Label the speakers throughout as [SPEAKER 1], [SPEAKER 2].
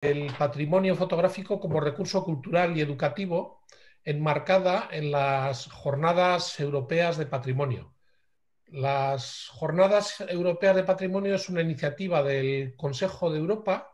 [SPEAKER 1] el patrimonio fotográfico como recurso cultural y educativo enmarcada en las jornadas europeas de patrimonio. Las jornadas europeas de patrimonio es una iniciativa del Consejo de Europa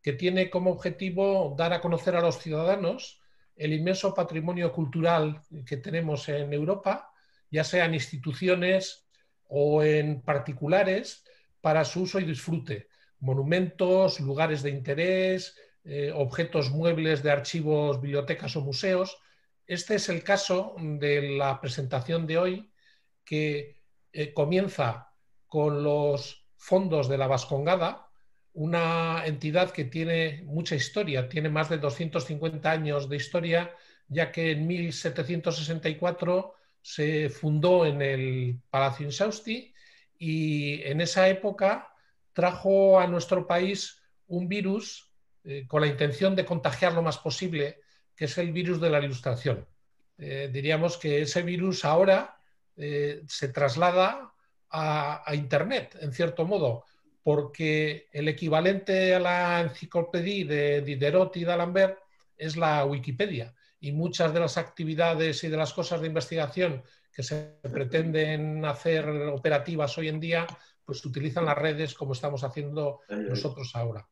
[SPEAKER 1] que tiene como objetivo dar a conocer a los ciudadanos el inmenso patrimonio cultural que tenemos en Europa, ya sea en instituciones o en particulares, para su uso y disfrute monumentos, lugares de interés, eh, objetos muebles de archivos, bibliotecas o museos. Este es el caso de la presentación de hoy que eh, comienza con los fondos de la Vascongada, una entidad que tiene mucha historia, tiene más de 250 años de historia, ya que en 1764 se fundó en el Palacio Insausti y en esa época trajo a nuestro país un virus eh, con la intención de contagiar lo más posible, que es el virus de la ilustración. Eh, diríamos que ese virus ahora eh, se traslada a, a, Internet, en cierto modo, porque el equivalente a la enciclopedia de Diderot y d'Alembert es la Wikipedia. Y muchas de las actividades y de las cosas de investigación que se pretenden hacer operativas hoy en día pues utilizan las redes como estamos haciendo nosotros ahora.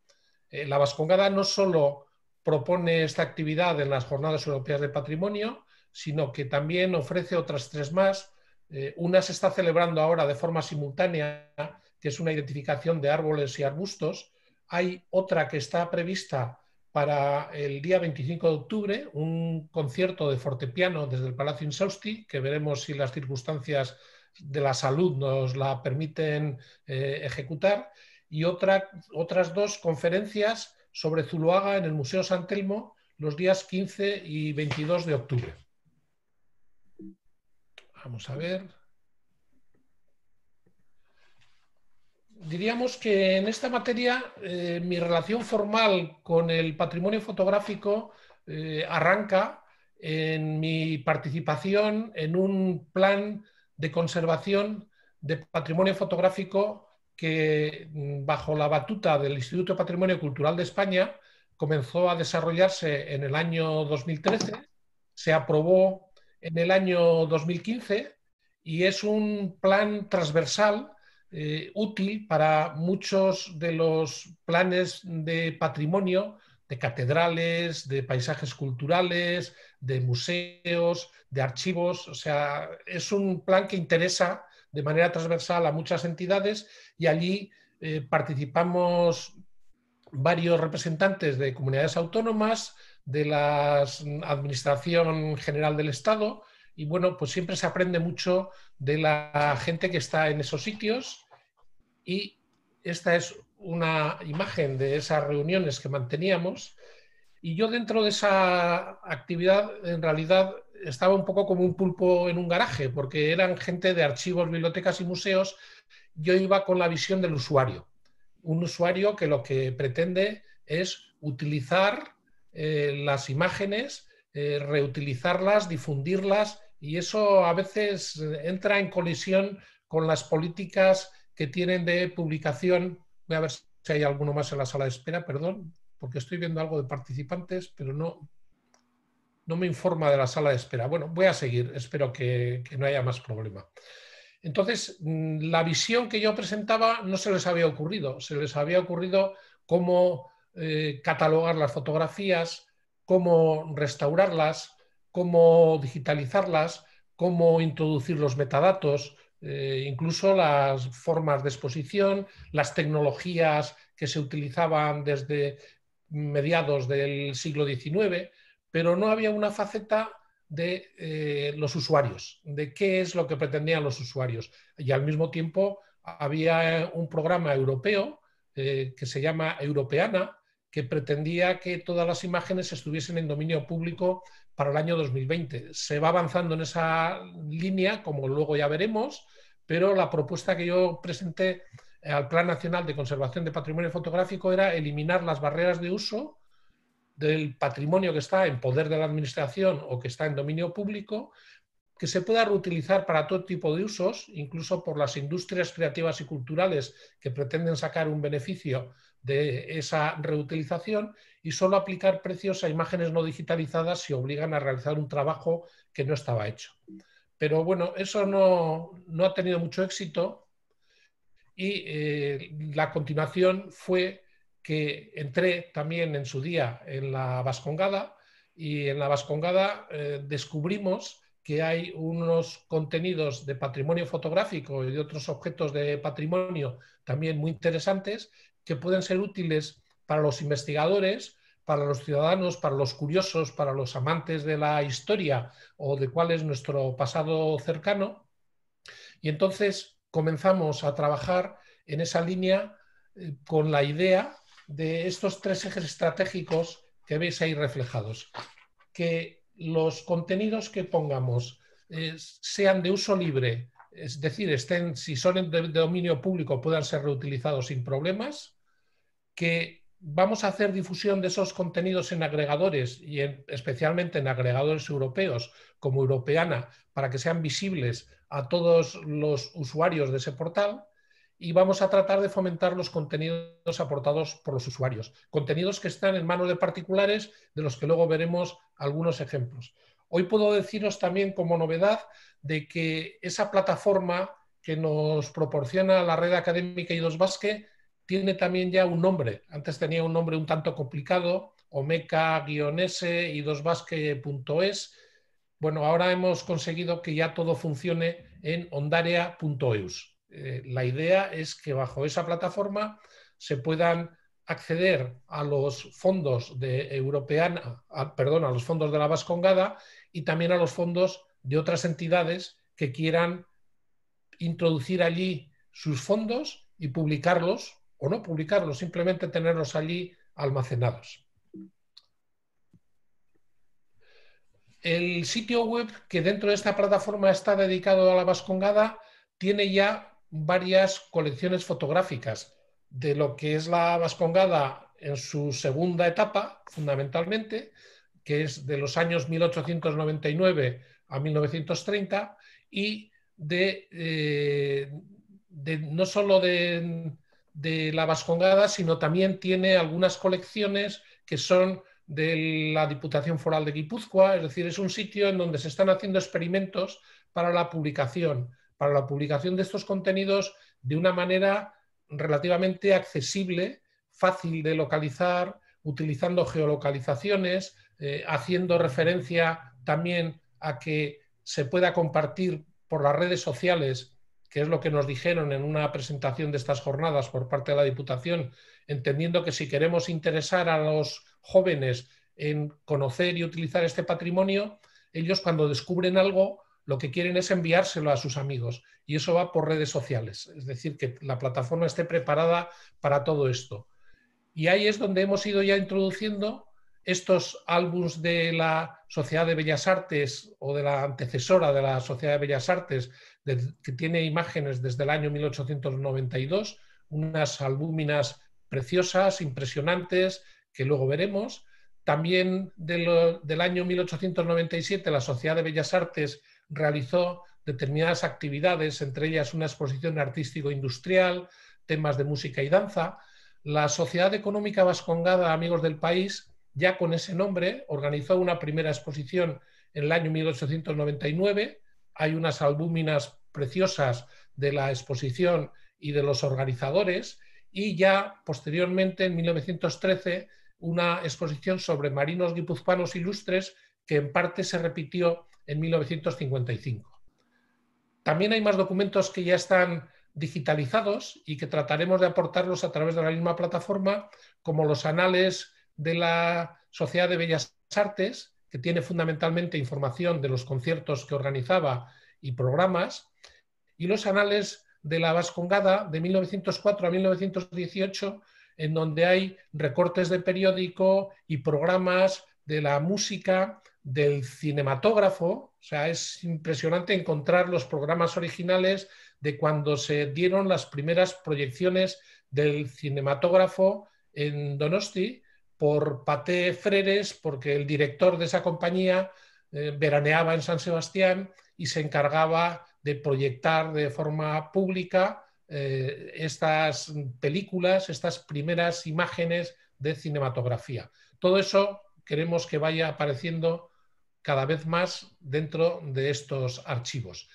[SPEAKER 1] Eh, la Vascongada no solo propone esta actividad en las Jornadas Europeas de Patrimonio, sino que también ofrece otras tres más. Eh, una se está celebrando ahora de forma simultánea, que es una identificación de árboles y arbustos. Hay otra que está prevista para el día 25 de octubre, un concierto de fortepiano desde el Palacio Insausti, que veremos si las circunstancias de la salud nos la permiten eh, ejecutar, y otras dos conferencias sobre Zuluaga en el Museo San Telmo los días 15 y 22 de octubre. Vamos a ver. Diríamos que en esta materia eh, mi relación formal con el patrimonio fotográfico eh, arranca en mi participación en un plan de conservación de patrimonio fotográfico que, mm, bajo la batuta del Instituto de Patrimonio Cultural de España, comenzó a desarrollarse en el año 2013, se aprobó en el año 2015 y es un plan transversal eh, útil para muchos de los planes de patrimonio, de catedrales, de paisajes culturales, de museos, de archivos. O sea, es un plan que interesa de manera transversal a muchas entidades y allí eh, participamos varios representantes de comunidades autónomas, de la Administración General del Estado y bueno, pues siempre se aprende mucho de la gente que está en esos sitios y esta es una imagen de esas reuniones que manteníamos y yo dentro de esa actividad, en realidad, estaba un poco como un pulpo en un garaje, porque eran gente de archivos, bibliotecas y museos. Yo iba con la visión del usuario, un usuario que lo que pretende es utilizar eh, las imágenes, eh, reutilizarlas, difundirlas, y eso a veces eh, entra en colisión con las políticas que tienen de publicación. Voy a ver si hay alguno más en la sala de espera, perdón porque estoy viendo algo de participantes, pero no, no me informa de la sala de espera. Bueno, voy a seguir, espero que, no haya más problema. Entonces, mm, la visión que yo presentaba no se les había ocurrido, se les había ocurrido cómo eh, catalogar las fotografías, cómo restaurarlas, cómo digitalizarlas, cómo introducir los metadatos, eh, incluso las formas de exposición, las tecnologías que se utilizaban desde mediados del siglo XIX, pero no había una faceta de eh, los usuarios, de qué es lo que pretendían los usuarios. Y al mismo tiempo había un programa europeo eh, que se llama Europeana, que pretendía que todas las imágenes estuviesen en dominio público para el año 2020. Se va avanzando en esa línea, como luego ya veremos, pero la propuesta que yo presenté al Plan Nacional de Conservación de Patrimonio Fotográfico era eliminar las barreras de uso del patrimonio que está en poder de la Administración o que está en dominio público, que se pueda reutilizar para todo tipo de usos, incluso por las industrias creativas y culturales que pretenden sacar un beneficio de esa reutilización y solo aplicar precios a imágenes no digitalizadas si obligan a realizar un trabajo que no estaba hecho. Pero bueno, eso no, no ha tenido mucho éxito y eh, la continuación fue que entré también en su día en la Vascongada y en la Vascongada eh, descubrimos que hay unos contenidos de patrimonio fotográfico y de otros objetos de patrimonio también muy interesantes que pueden ser útiles para los investigadores, para los ciudadanos, para los curiosos, para los amantes de la historia o de cuál es nuestro pasado cercano. Y entonces comenzamos a trabajar en esa línea eh, con la idea de estos tres ejes estratégicos que veis ahí reflejados. Que los contenidos que pongamos eh, sean de uso libre, es decir, estén, si son de, de dominio público, puedan ser reutilizados sin problemas, que vamos a hacer difusión de esos contenidos en agregadores y especialmente en agregadores europeos como Europeana para que sean visibles a todos los usuarios de ese portal y vamos a tratar de fomentar los contenidos aportados por los usuarios, contenidos que están en manos de particulares de los que luego veremos algunos ejemplos. Hoy puedo deciros también como novedad de que esa plataforma que nos proporciona la red académica y dos Basque tiene también ya un nombre. Antes tenía un nombre un tanto complicado, omeca-s y dosbasque.es. Bueno, ahora hemos conseguido que ya todo funcione en ondarea.eus. Eh, la idea es que bajo esa plataforma se puedan acceder a los fondos de Europeana, perdón, a los fondos de la Vascongada y también a los fondos de otras entidades que quieran introducir allí sus fondos y publicarlos o no publicarlos, simplemente tenerlos allí almacenados. El sitio web que dentro de esta plataforma está dedicado a la Vascongada tiene ya varias colecciones fotográficas de lo que es la Vascongada en su segunda etapa, fundamentalmente, que es de los años 1899 a 1930, y eh, de, no solo de, de la Vascongada, sino también tiene algunas colecciones que son de la Diputación Foral de Guipúzcoa, es decir, es un sitio en donde se están haciendo experimentos para la publicación, para la publicación de estos contenidos de una manera relativamente accesible, fácil de localizar, utilizando geolocalizaciones, eh, haciendo referencia también a que se pueda compartir por las redes sociales que es lo que nos dijeron en una presentación de estas jornadas por parte de la Diputación, entendiendo que si queremos interesar a los jóvenes en conocer y utilizar este patrimonio, ellos cuando descubren algo lo que quieren es enviárselo a sus amigos y eso va por redes sociales, es decir, que la plataforma esté preparada para todo esto. Y ahí es donde hemos ido ya introduciendo estos álbums de la Sociedad de Bellas Artes o de la antecesora de la Sociedad de Bellas Artes, que tiene imágenes desde el año 1892, unas albúminas preciosas, impresionantes, que luego veremos. También del año 1897 la Sociedad de Bellas Artes realizó determinadas actividades, entre ellas una exposición artístico-industrial, temas de música y danza. La Sociedad Económica Vascongada Amigos del País ya con ese nombre, organizó una primera exposición en el año 1899. Hay unas albúminas preciosas de la exposición y de los organizadores y ya posteriormente, en 1913, una exposición sobre marinos guipuzcoanos ilustres que en parte se repitió en 1955. También hay más documentos que ya están digitalizados y que trataremos de aportarlos a través de la misma plataforma, como los anales de la Sociedad de Bellas Artes, que tiene fundamentalmente información de los conciertos que organizaba y programas, y los anales de la Vascongada de 1904 a 1918, en donde hay recortes de periódico y programas de la música, del cinematógrafo. O sea, es impresionante encontrar los programas originales de cuando se dieron las primeras proyecciones del cinematógrafo en Donosti por Paté Freres, porque el director de esa compañía eh, veraneaba en San Sebastián y se encargaba de proyectar de forma pública eh, estas películas, estas primeras imágenes de cinematografía. Todo eso queremos que vaya apareciendo cada vez más dentro de estos archivos.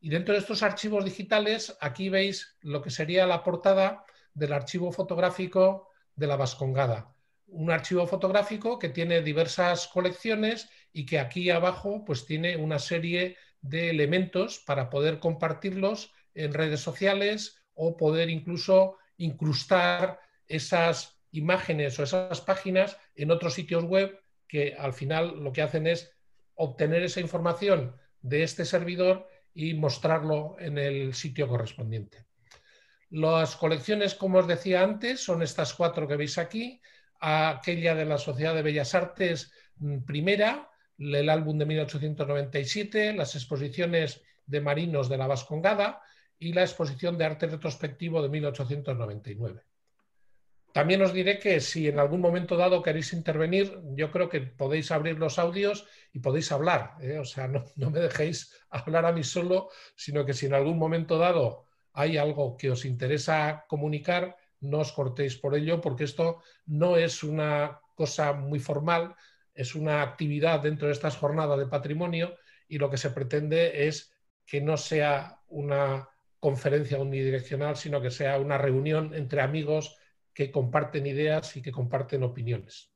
[SPEAKER 1] Y dentro de estos archivos digitales, aquí veis lo que sería la portada del archivo fotográfico de la Vascongada un archivo fotográfico que tiene diversas colecciones y que aquí abajo pues tiene una serie de elementos para poder compartirlos en redes sociales o poder incluso incrustar esas imágenes o esas páginas en otros sitios web que al final lo que hacen es obtener esa información de este servidor y mostrarlo en el sitio correspondiente. Las colecciones, como os decía antes, son estas cuatro que veis aquí aquella de la Sociedad de Bellas Artes mm, primera, el álbum de 1897, las exposiciones de marinos de la Vascongada y la exposición de arte retrospectivo de 1899. También os diré que si en algún momento dado queréis intervenir, yo creo que podéis abrir los audios y podéis hablar. ¿eh? O sea, no, no, me dejéis hablar a mí solo, sino que si en algún momento dado hay algo que os interesa comunicar, no os cortéis por ello, porque esto no es una cosa muy formal, es una actividad dentro de estas jornadas de patrimonio y lo que se pretende es que no sea una conferencia unidireccional, sino que sea una reunión entre amigos que comparten ideas y que comparten opiniones.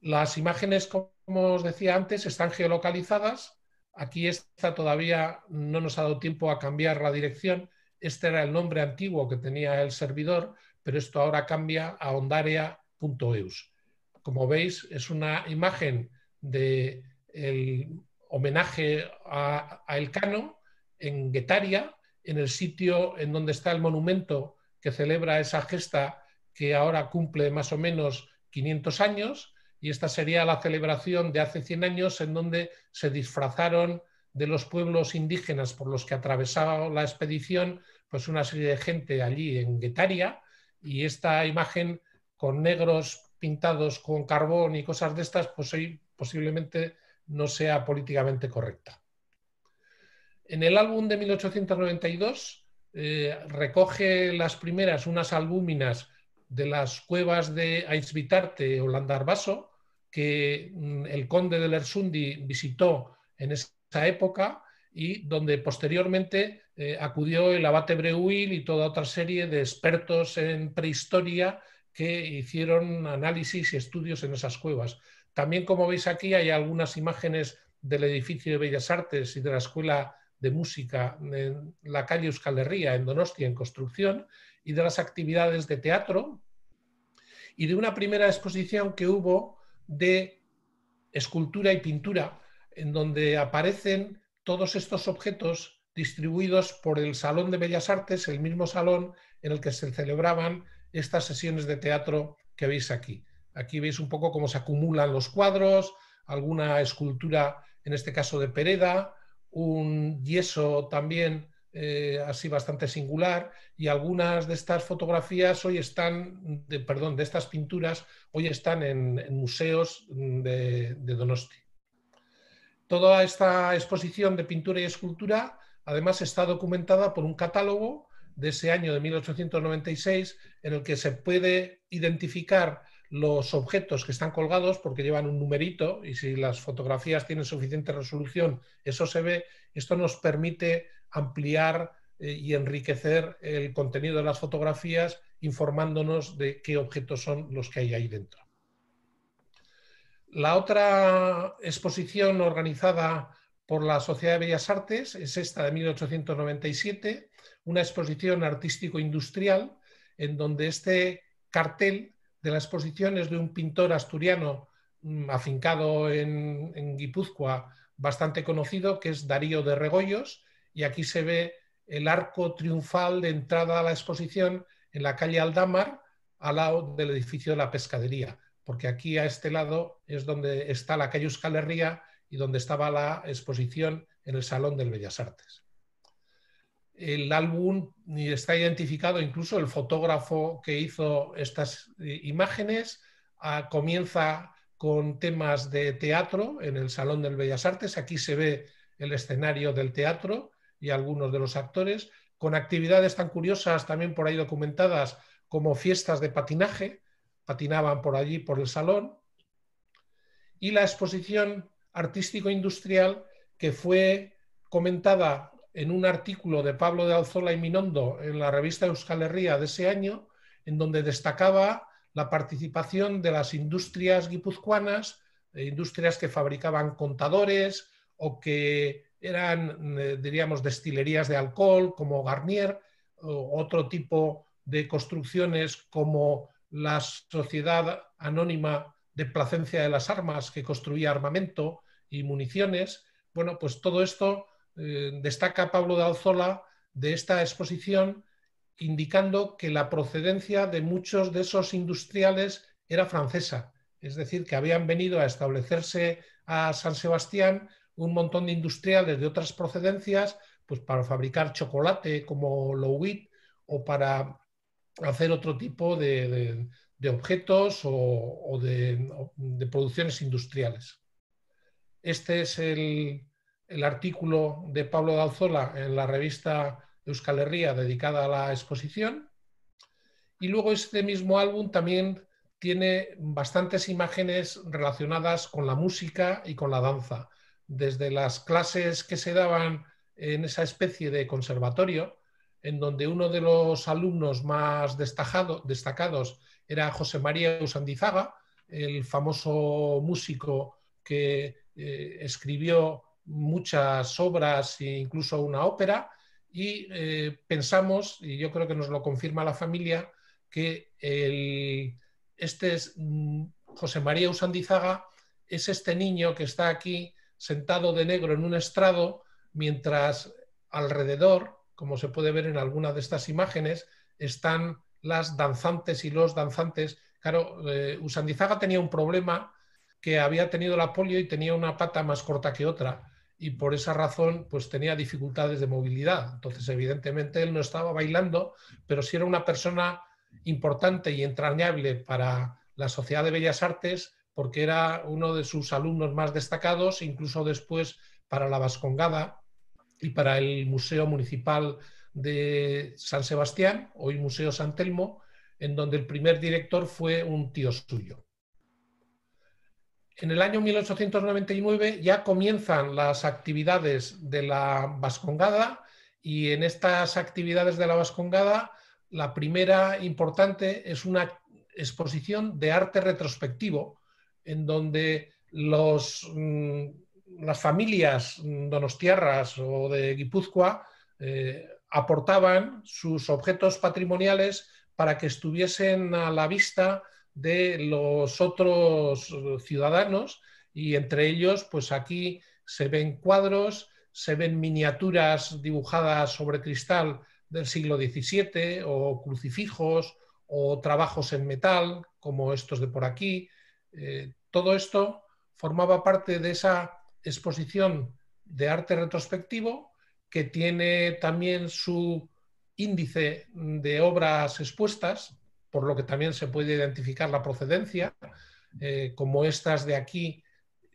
[SPEAKER 1] Las imágenes, como os decía antes, están geolocalizadas. Aquí está todavía no nos ha dado tiempo a cambiar la dirección, este era el nombre antiguo que tenía el servidor, pero esto ahora cambia a ondarea.eus. Como veis, es una imagen del homenaje a, a Elcano en Guetaria, en el sitio en donde está el monumento que celebra esa gesta que ahora cumple más o menos 500 años, y esta sería la celebración de hace 100 años en donde se disfrazaron de los pueblos indígenas por los que atravesaba la expedición pues una serie de gente allí en Guetaria y esta imagen con negros pintados con carbón y cosas de estas, pues hoy posiblemente no sea políticamente correcta. En el álbum de 1892 eh, recoge las primeras unas albúminas de las cuevas de Aizvitarte o Landarbaso, que mm, el conde de Lersundi visitó en esa época y donde posteriormente eh, acudió el abate Breuil y toda otra serie de expertos en prehistoria que hicieron análisis y estudios en esas cuevas. También, como veis aquí, hay algunas imágenes del edificio de Bellas Artes y de la Escuela de Música en la calle Euskal Herria, en Donostia, en construcción, y de las actividades de teatro, y de una primera exposición que hubo de escultura y pintura, en donde aparecen todos estos objetos distribuidos por el Salón de Bellas Artes, el mismo salón en el que se celebraban estas sesiones de teatro que veis aquí. Aquí veis un poco cómo se acumulan los cuadros, alguna escultura, en este caso de Pereda, un yeso también eh, así bastante singular y algunas de estas fotografías hoy están, perdón, de estas pinturas hoy están en, museos de Donosti. Toda esta exposición de pintura y escultura además está documentada por un catálogo de ese año de 1896 en el que se puede identificar los objetos que están colgados porque llevan un numerito y si las fotografías tienen suficiente resolución, eso se ve. Esto nos permite ampliar eh, y enriquecer el contenido de las fotografías informándonos de qué objetos son los que hay ahí dentro. La otra exposición organizada por la Sociedad de Bellas Artes, es esta de 1897, una exposición artístico-industrial en donde este cartel de la exposición es de un pintor asturiano mm, afincado en, Guipúzcoa, bastante conocido, que es Darío de Regoyos, y aquí se ve el arco triunfal de entrada a la exposición en la calle Aldamar, al lado del edificio de la pescadería, porque aquí a este lado es donde está la calle Euskal Herria y donde estaba la exposición en el Salón del Bellas Artes. El álbum está identificado, incluso el fotógrafo que hizo estas eh, imágenes ah, comienza con temas de teatro en el Salón del Bellas Artes. Aquí se ve el escenario del teatro y algunos de los actores, con actividades tan curiosas también por ahí documentadas como fiestas de patinaje, patinaban por allí, por el salón. Y la exposición artístico-industrial que fue comentada en un artículo de Pablo de Alzola y Minondo en la revista Euskal Herria de ese año, en donde destacaba la participación de las industrias guipuzcoanas, eh, industrias que fabricaban contadores o que eran, eh, diríamos, destilerías de alcohol como Garnier, otro tipo de construcciones como la Sociedad Anónima de Placencia de las Armas, que construía armamento y municiones. Bueno, pues todo esto eh, destaca Pablo de Alzola de esta exposición, indicando que la procedencia de muchos de esos industriales era francesa, es decir, que habían venido a establecerse a San Sebastián un montón de industriales de otras procedencias, pues para fabricar chocolate como Lowit o para hacer otro tipo de, de objetos o, de, producciones industriales. Este es el, el, artículo de Pablo Dalzola en la revista Euskal Herria dedicada a la exposición. Y luego este mismo álbum también tiene bastantes imágenes relacionadas con la música y con la danza, desde las clases que se daban en esa especie de conservatorio, en donde uno de los alumnos más destacados era José María Usandizaga, el famoso músico que eh, escribió muchas obras e incluso una ópera, y eh, pensamos, y yo creo que nos lo confirma la familia, que este mm, José María Usandizaga es este niño que está aquí sentado de negro en un estrado, mientras alrededor como se puede ver en alguna de estas imágenes, están las danzantes y los danzantes. Claro, eh, Usandizaga tenía un problema que había tenido la polio y tenía una pata más corta que otra y por esa razón pues tenía dificultades de movilidad. Entonces, evidentemente, él no estaba bailando, pero sí era una persona importante y entrañable para la Sociedad de Bellas Artes porque era uno de sus alumnos más destacados, incluso después para la Vascongada, y para el Museo Municipal de San Sebastián, hoy Museo San Telmo, en donde el primer director fue un tío suyo. En el año 1899 ya comienzan las actividades de la Vascongada y en estas actividades de la Vascongada la primera importante es una exposición de arte retrospectivo en donde los mm, las familias donostiarras o de Guipúzcoa eh, aportaban sus objetos patrimoniales para que estuviesen a la vista de los otros ciudadanos y entre ellos, pues aquí se ven cuadros, se ven miniaturas dibujadas sobre cristal del siglo XVII o crucifijos o trabajos en metal como estos de por aquí. Eh, todo esto formaba parte de esa exposición de arte retrospectivo que tiene también su índice de obras expuestas, por lo que también se puede identificar la procedencia, eh, como estas de aquí,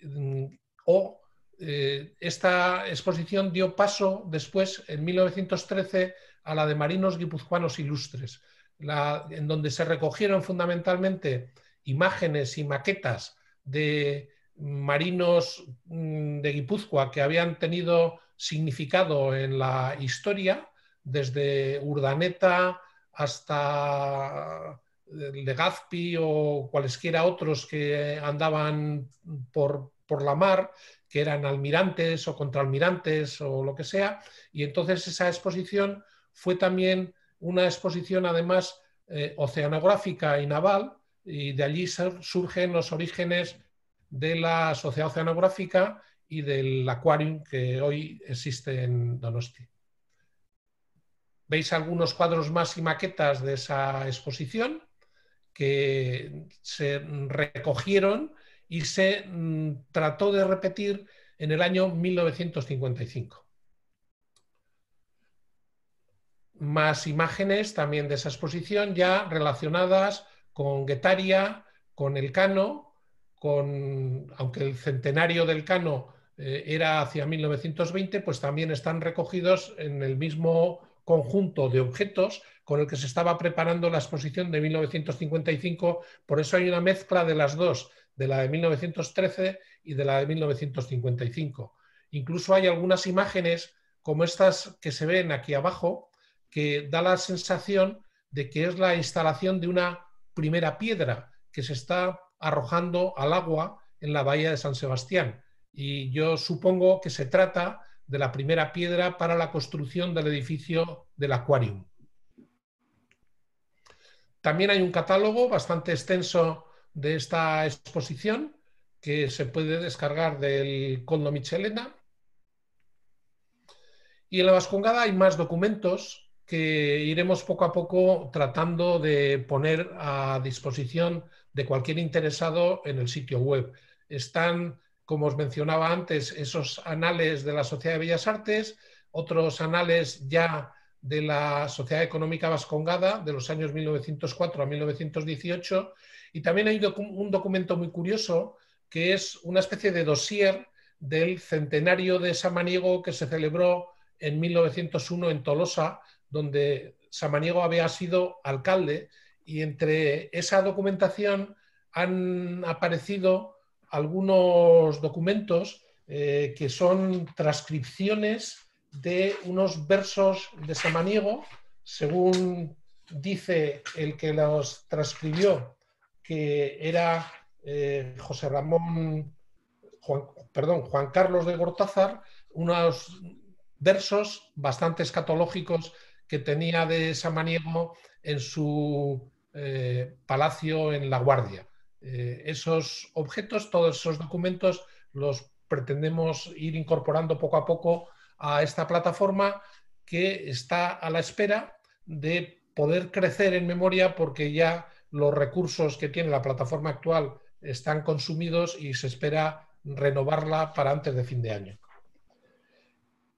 [SPEAKER 1] mm, o eh, esta exposición dio paso después, en 1913, a la de Marinos Guipuzcoanos Ilustres, en donde se recogieron fundamentalmente imágenes y maquetas de marinos mm, de Guipúzcoa que habían tenido significado en la historia, desde Urdaneta hasta eh, Legazpi o cualesquiera otros que andaban por, la mar, que eran almirantes o contraalmirantes o lo que sea. Y entonces esa exposición fue también una exposición además eh, oceanográfica y naval, y de allí surgen los orígenes de la Sociedad Oceanográfica y del Aquarium que hoy existe en Donosti. Veis algunos cuadros más y maquetas de esa exposición que se recogieron y se mm, trató de repetir en el año 1955. Más imágenes también de esa exposición ya relacionadas con Guetaria, con el cano, con, aunque el centenario del Cano eh, era hacia 1920, pues también están recogidos en el mismo conjunto de objetos con el que se estaba preparando la exposición de 1955. Por eso hay una mezcla de las dos, de la de 1913 y de la de 1955. Incluso hay algunas imágenes como estas que se ven aquí abajo, que da la sensación de que es la instalación de una primera piedra que se está arrojando al agua en la bahía de San Sebastián. Y yo supongo que se trata de la primera piedra para la construcción del edificio del acuarium. También hay un catálogo bastante extenso de esta exposición que se puede descargar del Condo Michelena. Y en la Vascongada hay más documentos que iremos poco a poco tratando de poner a disposición de cualquier interesado en el sitio web. Están, como os mencionaba antes, esos anales de la Sociedad de Bellas Artes, otros anales ya de la Sociedad Económica Vascongada de los años 1904 a 1918 y también hay un documento muy curioso que es una especie de dossier del centenario de Samaniego que se celebró en 1901 en Tolosa, donde Samaniego había sido alcalde y entre esa documentación han aparecido algunos documentos eh, que son transcripciones de unos versos de Samaniego, según dice el que los transcribió, que era eh, José Ramón, perdón, Juan Carlos de Gortázar, unos versos bastante escatológicos que tenía de Samaniego en su eh, palacio en La Guardia. Eh, esos objetos, todos esos documentos los pretendemos ir incorporando poco a poco a esta plataforma que está a la espera de poder crecer en memoria porque ya los recursos que tiene la plataforma actual están consumidos y se espera renovarla para antes de fin de año.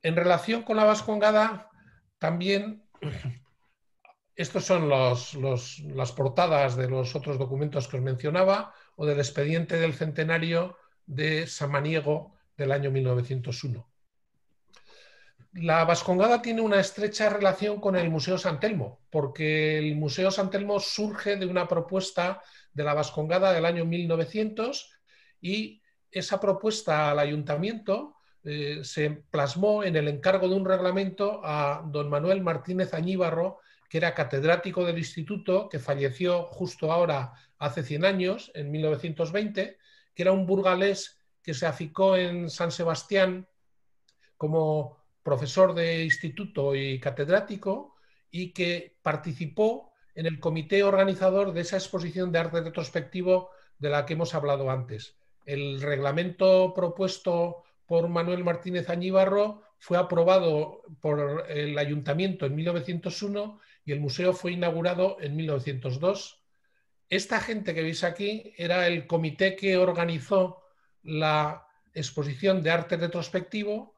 [SPEAKER 1] En relación con la Vascongada, también estos son las portadas de los otros documentos que os mencionaba o del expediente del centenario de Samaniego del año 1901. La Vascongada tiene una estrecha relación con el Museo San Telmo, porque el Museo San Telmo surge de una propuesta de la Vascongada del año 1900 y esa propuesta al ayuntamiento eh, se plasmó en el encargo de un reglamento a don Manuel Martínez Añíbarro, que era catedrático del instituto, que falleció justo ahora, hace 100 años, en 1920, que era un burgalés que se aficó en San Sebastián como profesor de instituto y catedrático y que participó en el comité organizador de esa exposición de arte retrospectivo de la que hemos hablado antes. El reglamento propuesto por Manuel Martínez Añíbarro fue aprobado por el ayuntamiento en 1901 y el museo fue inaugurado en 1902. Esta gente que veis aquí era el comité que organizó la exposición de arte retrospectivo.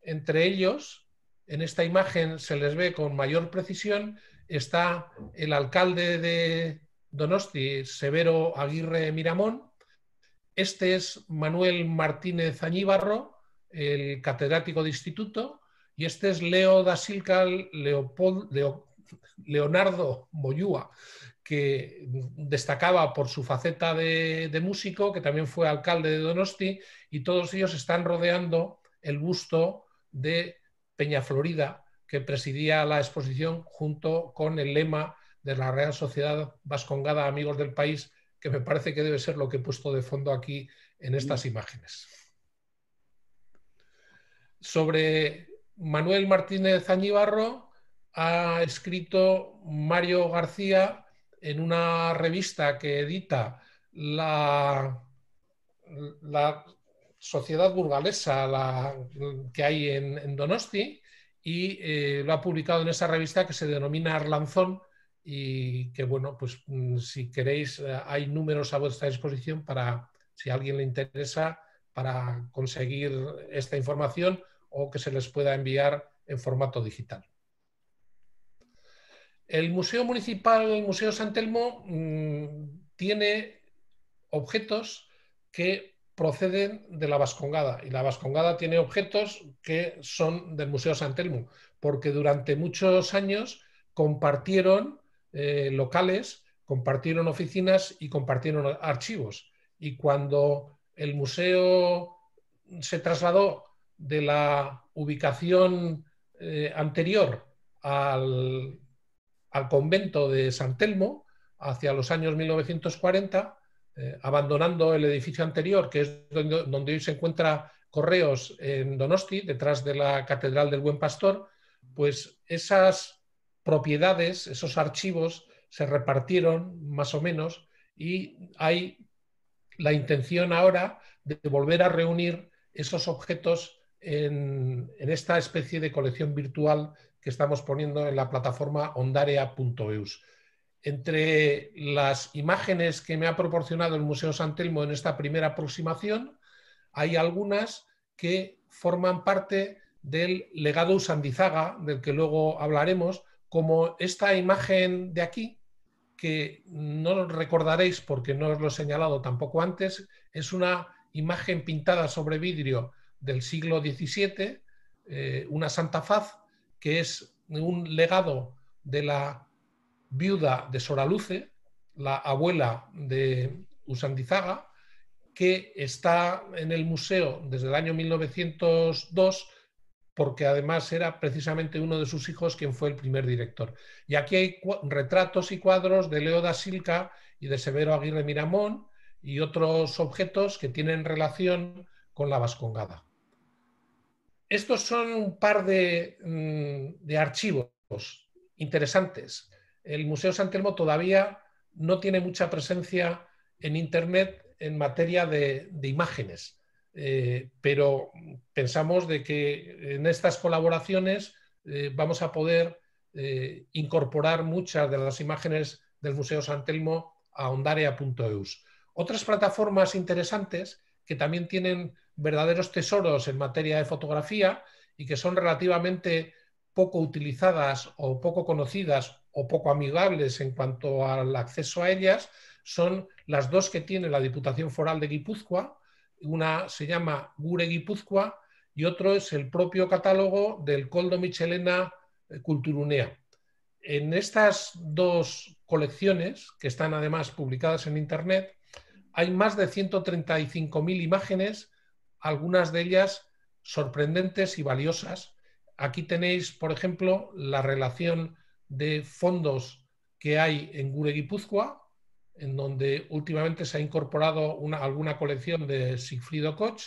[SPEAKER 1] Entre ellos, en esta imagen se les ve con mayor precisión, está el alcalde de Donosti, Severo Aguirre Miramón. Este es Manuel Martínez Añíbarro, el catedrático de instituto, y este es Leo Dasilcal Leopold, Leonardo Moyúa, que destacaba por su faceta de, de, músico, que también fue alcalde de Donosti, y todos ellos están rodeando el busto de Peña Florida, que presidía la exposición junto con el lema de la Real Sociedad Vascongada Amigos del País, que me parece que debe ser lo que he puesto de fondo aquí en estas mm. imágenes. Sobre Manuel Martínez Añibarro, ha escrito Mario García en una revista que edita la, sociedad burgalesa que hay en, Donosti y eh, lo ha publicado en esa revista que se denomina Arlanzón y que bueno, pues mm, si queréis eh, hay números a vuestra disposición para, si a alguien le interesa, para conseguir esta información o que se les pueda enviar en formato digital. El Museo Municipal, el Museo San Telmo, mm, tiene objetos que proceden de la Vascongada y la Vascongada tiene objetos que son del Museo San Telmo, porque durante muchos años compartieron eh, locales, compartieron oficinas y compartieron archivos. Y cuando el museo se trasladó de la ubicación eh, anterior al al convento de San Telmo hacia los años 1940, eh, abandonando el edificio anterior, que es donde, hoy se encuentra Correos en Donosti, detrás de la Catedral del Buen Pastor, pues esas propiedades, esos archivos se repartieron más o menos y hay la intención ahora de volver a reunir esos objetos en, en esta especie de colección virtual que estamos poniendo en la plataforma ondarea.eus. Entre las imágenes que me ha proporcionado el Museo San Telmo en esta primera aproximación, hay algunas que forman parte del legado Usandizaga, del que luego hablaremos, como esta imagen de aquí, que no recordaréis porque no os lo he señalado tampoco antes, es una imagen pintada sobre vidrio del siglo XVII, eh, una Santa Faz que es un legado de la viuda de Soraluce, la abuela de Usandizaga, que está en el museo desde el año 1902 porque además era precisamente uno de sus hijos quien fue el primer director. Y aquí hay retratos y cuadros de Leo da Silca y de Severo Aguirre Miramón y otros objetos que tienen relación con la Vascongada estos son un par mm, de, archivos interesantes. El Museo San Telmo todavía no tiene mucha presencia en Internet en materia de, imágenes, eh, pero pensamos de que en estas colaboraciones eh, vamos a poder eh, incorporar muchas de las imágenes del Museo San Telmo a ondarea.eus. Otras plataformas interesantes que también tienen verdaderos tesoros en materia de fotografía y que son relativamente poco utilizadas o poco conocidas o poco amigables en cuanto al acceso a ellas, son las dos que tiene la Diputación Foral de Guipúzcoa. Una se llama Gure Guipúzcoa y otro es el propio catálogo del Coldo Michelena eh, Culturunea. En estas dos colecciones, que están además publicadas en Internet, hay más de 135.000 imágenes, algunas de ellas sorprendentes y valiosas. Aquí tenéis, por ejemplo, la relación de fondos que hay en Gure Guipúzcoa, en donde últimamente se ha incorporado alguna colección de Sigfrido Koch,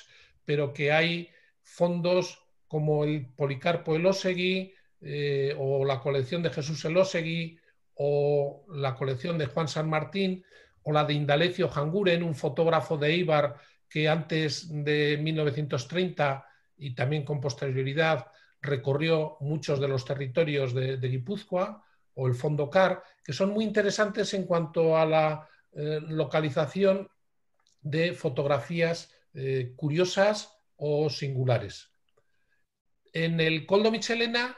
[SPEAKER 1] pero que hay fondos como el Policarpo Elosegui eh, o la colección de Jesús Elosegui o la colección de Juan San Martín, o la de Indalecio Janguren, un fotógrafo de Eibar que antes de 1930 y también con posterioridad recorrió muchos de los territorios de, Guipúzcoa, o el Fondo CAR, que son muy interesantes en cuanto a la eh, localización de fotografías eh, curiosas o singulares. En el Coldo Michelena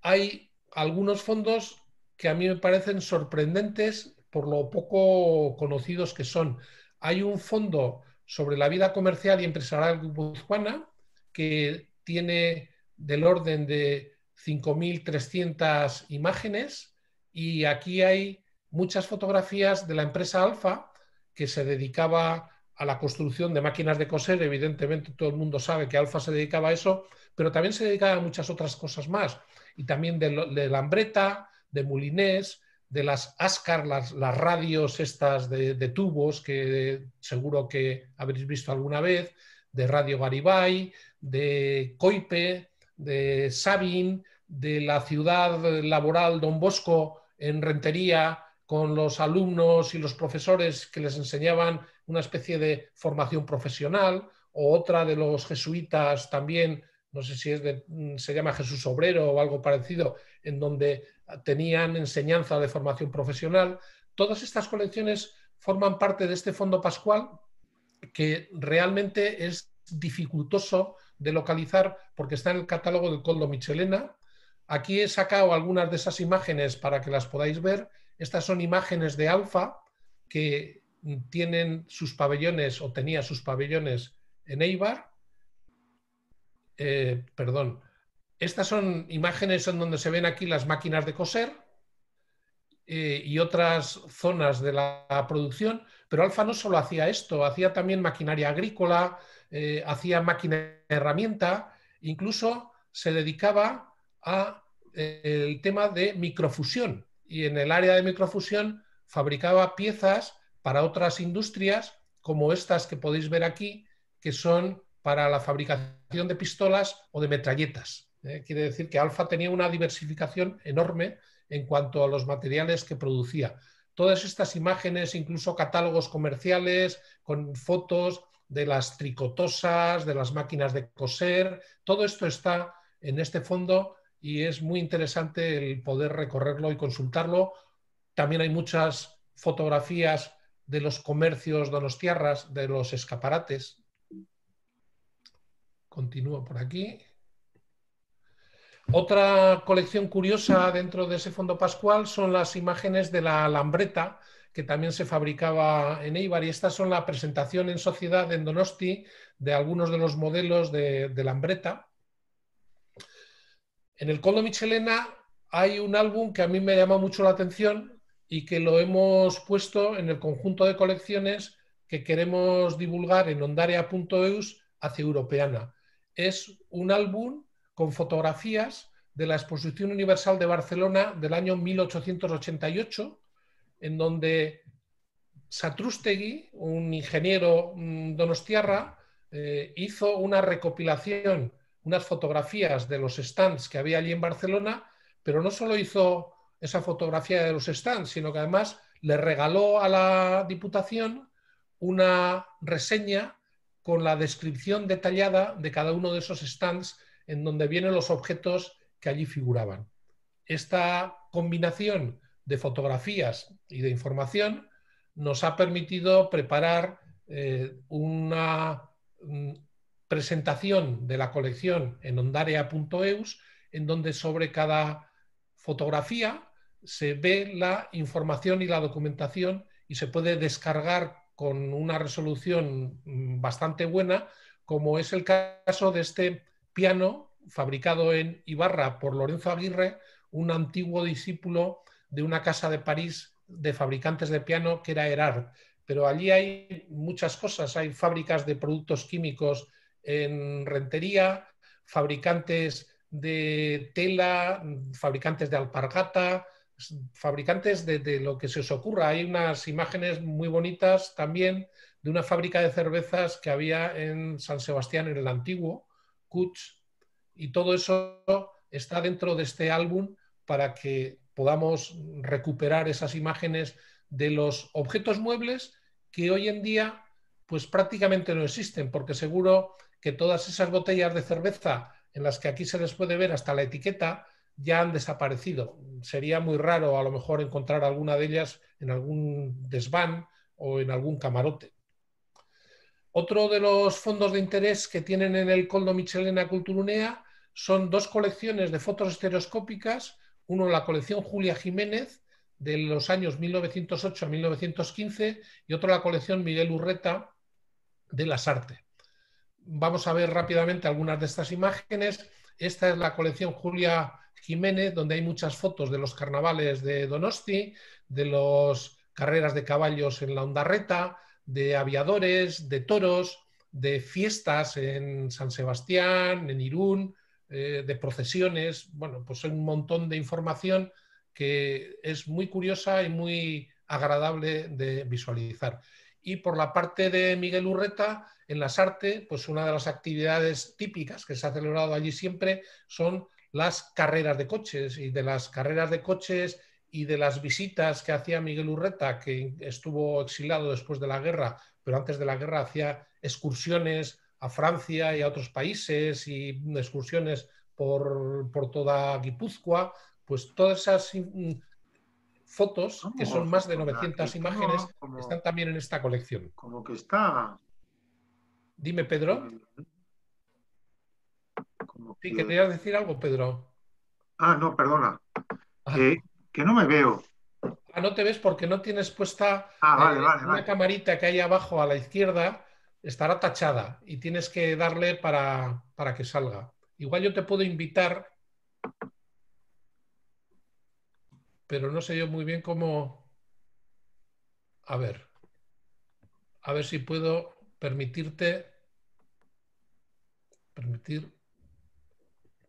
[SPEAKER 1] hay algunos fondos que a mí me parecen sorprendentes por lo poco conocidos que son. Hay un fondo sobre la vida comercial y empresarial guipuzcoana que tiene del orden de 5.300 imágenes y aquí hay muchas fotografías de la empresa Alfa que se dedicaba a la construcción de máquinas de coser. Evidentemente todo el mundo sabe que Alfa se dedicaba a eso, pero también se dedicaba a muchas otras cosas más. Y también de, de Lambreta, de Mulinés, de las ASCAR, las, radios estas de, de, tubos que seguro que habréis visto alguna vez, de Radio Garibay, de Coipe, de Sabin, de la ciudad laboral Don Bosco en Rentería, con los alumnos y los profesores que les enseñaban una especie de formación profesional, o otra de los jesuitas también no sé si mm, se llama Jesús Obrero o algo parecido, en donde tenían enseñanza de formación profesional. Todas estas colecciones forman parte de este fondo pascual que realmente es dificultoso de localizar porque está en el catálogo del Coldo Michelena. Aquí he sacado algunas de esas imágenes para que las podáis ver. Estas son imágenes de Alfa que tienen sus pabellones o tenía sus pabellones en Eibar eh, perdón, estas son imágenes en donde se ven aquí las máquinas de coser eh, y otras zonas de la producción, pero Alfa no solo hacía esto, hacía también maquinaria agrícola, eh, hacía máquina herramienta, incluso se dedicaba a tema de microfusión y en el área de microfusión fabricaba piezas para otras industrias como estas que podéis ver aquí, que son para la fabricación de pistolas o de metralletas. ¿eh? quiere decir que Alfa tenía una diversificación enorme en cuanto a los materiales que producía. Todas estas imágenes, incluso catálogos comerciales con fotos de las tricotosas, de las máquinas de coser, todo esto está en este fondo y es muy interesante el poder recorrerlo y consultarlo. También hay muchas fotografías de los comercios de los tierras, de los escaparates Continúo por aquí. Otra colección curiosa dentro de ese fondo pascual son las imágenes de la lambreta, que también se fabricaba en Eibar, y estas son la presentación en sociedad en Donosti de algunos de los modelos de, de lambreta. En el Coldo Michelena hay un álbum que a mí me llama mucho la atención y que lo hemos puesto en el conjunto de colecciones que queremos divulgar en ondarea.eus hacia Europeana es un álbum con fotografías de la Exposición Universal de Barcelona del año 1888, en donde Satrústegui, un ingeniero mm, donostiarra, eh, hizo una recopilación, unas fotografías de los stands que había allí en Barcelona, pero no solo hizo esa fotografía de los stands, sino que además le regaló a la Diputación una reseña con la descripción detallada de cada uno de esos stands en donde vienen los objetos que allí figuraban. Esta combinación de fotografías y de información nos ha permitido preparar eh, una mm, presentación de la colección en ondarea.eus, en donde sobre cada fotografía se ve la información y la documentación y se puede descargar con una resolución mm, bastante buena, como es el caso de este piano fabricado en Ibarra por Lorenzo Aguirre, un antiguo discípulo de una casa de París de fabricantes de piano que era Erard. Pero allí hay muchas cosas, hay fábricas de productos químicos en rentería, fabricantes de tela, fabricantes de alpargata, fabricantes de, lo que se os ocurra. Hay unas imágenes muy bonitas también de una fábrica de cervezas que había en San Sebastián, en el antiguo, Kutz, y todo eso está dentro de este álbum para que podamos recuperar esas imágenes de los objetos muebles que hoy en día pues prácticamente no existen, porque seguro que todas esas botellas de cerveza en las que aquí se les puede ver hasta la etiqueta, ya han desaparecido. Sería muy raro a lo mejor encontrar alguna de ellas en algún desván o en algún camarote. Otro de los fondos de interés que tienen en el Coldo Michelena Culturunea son dos colecciones de fotos estereoscópicas, uno la colección Julia Jiménez de los años 1908 a 1915 y otro la colección Miguel Urreta de las Arte. Vamos a ver rápidamente algunas de estas imágenes. Esta es la colección Julia Jiménez, donde hay muchas fotos de los carnavales de Donosti, de las carreras de caballos en la Ondarreta, de aviadores, de toros, de fiestas en San Sebastián, en Irún, eh, de procesiones. Bueno, pues hay un montón de información que es muy curiosa y muy agradable de visualizar. Y por la parte de Miguel Urreta, en las artes, pues una de las actividades típicas que se ha celebrado allí siempre son las carreras de coches y de las carreras de coches y de las visitas que hacía Miguel Urreta, que estuvo exilado después de la guerra, pero antes de la guerra hacía excursiones a Francia y a otros países y excursiones por, toda Guipúzcoa, pues todas esas mm, fotos, que son más de 900 imágenes, están también en esta colección. Como que está. Dime, Pedro. Eh, sí, querías decir algo, Pedro. Ah, no, perdona.
[SPEAKER 2] Ah. Que, no me veo.
[SPEAKER 1] Ah, no te ves porque no tienes puesta ah, eh, una camarita que hay abajo a la izquierda, estará tachada y tienes que darle para, para que salga. Igual yo te puedo invitar, pero no sé yo muy bien cómo... A ver, a ver si puedo permitirte permitir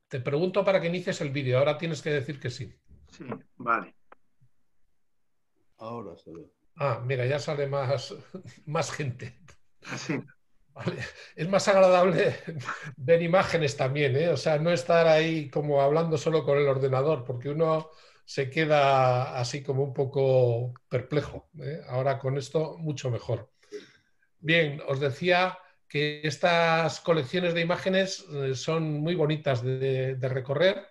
[SPEAKER 1] te pregunto para que inicies el vídeo. Ahora tienes que decir que sí. Sí,
[SPEAKER 2] vale. Ahora se ve.
[SPEAKER 1] Ah, mira, ya sale más, más gente. Así. Es más agradable ver imágenes también, ¿eh? O sea, no estar ahí como hablando solo con el ordenador, porque uno se queda así como un poco perplejo. ¿eh? Ahora con esto, mucho mejor. Bien, os decía que estas colecciones de imágenes eh, son muy bonitas de, recorrer.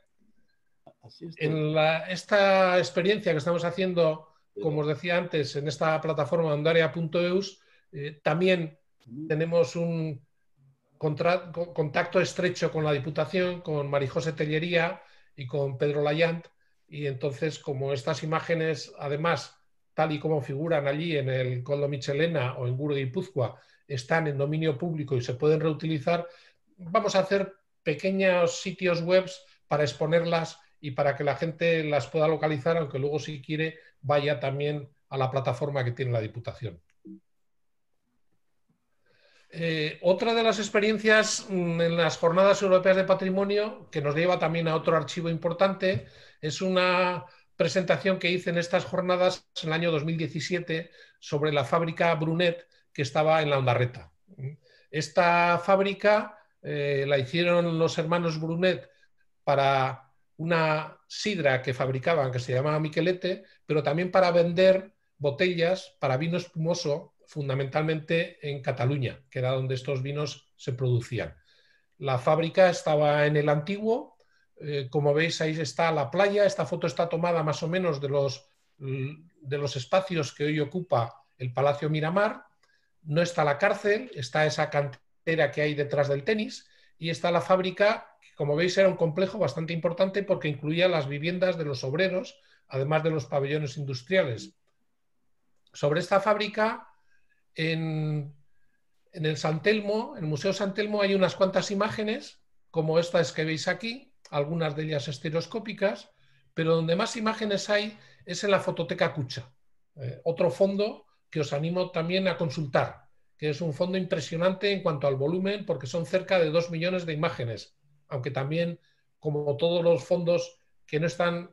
[SPEAKER 1] en esta experiencia que estamos haciendo, como os decía antes, en esta plataforma ondaria.eus, eh, también tenemos un contacto estrecho con la Diputación, con Marijose Tellería y con Pedro Layant. Y entonces, como estas imágenes, además, tal y como figuran allí en el Coldo Michelena o en guru de están en dominio público y se pueden reutilizar, vamos a hacer pequeños sitios web para exponerlas y para que la gente las pueda localizar, aunque luego si quiere vaya también a la plataforma que tiene la Diputación. Eh, otra de las experiencias mm, en las Jornadas Europeas de Patrimonio, que nos lleva también a otro archivo importante, es una presentación que hice en estas jornadas en el año 2017 sobre la fábrica Brunet, que estaba en la Ondarreta. Esta fábrica eh, la hicieron los hermanos Brunet para una sidra que fabricaban que se llamaba Miquelete, pero también para vender botellas para vino espumoso, fundamentalmente en Cataluña, que era donde estos vinos se producían. La fábrica estaba en el antiguo, eh, como veis ahí está la playa, esta foto está tomada más o menos de los, de los espacios que hoy ocupa el Palacio Miramar, no está la cárcel, está esa cantera que hay detrás del tenis y está la fábrica, que como veis era un complejo bastante importante porque incluía las viviendas de los obreros, además de los pabellones industriales. Sobre esta fábrica, en, el San Telmo, el Museo San Telmo, hay unas cuantas imágenes, como estas que veis aquí, algunas de ellas estereoscópicas, pero donde más imágenes hay es en la fototeca Cucha, eh, otro fondo os animo también a consultar, que es un fondo impresionante en cuanto al volumen, porque son cerca de 2 millones de imágenes, aunque también, como todos los fondos que no están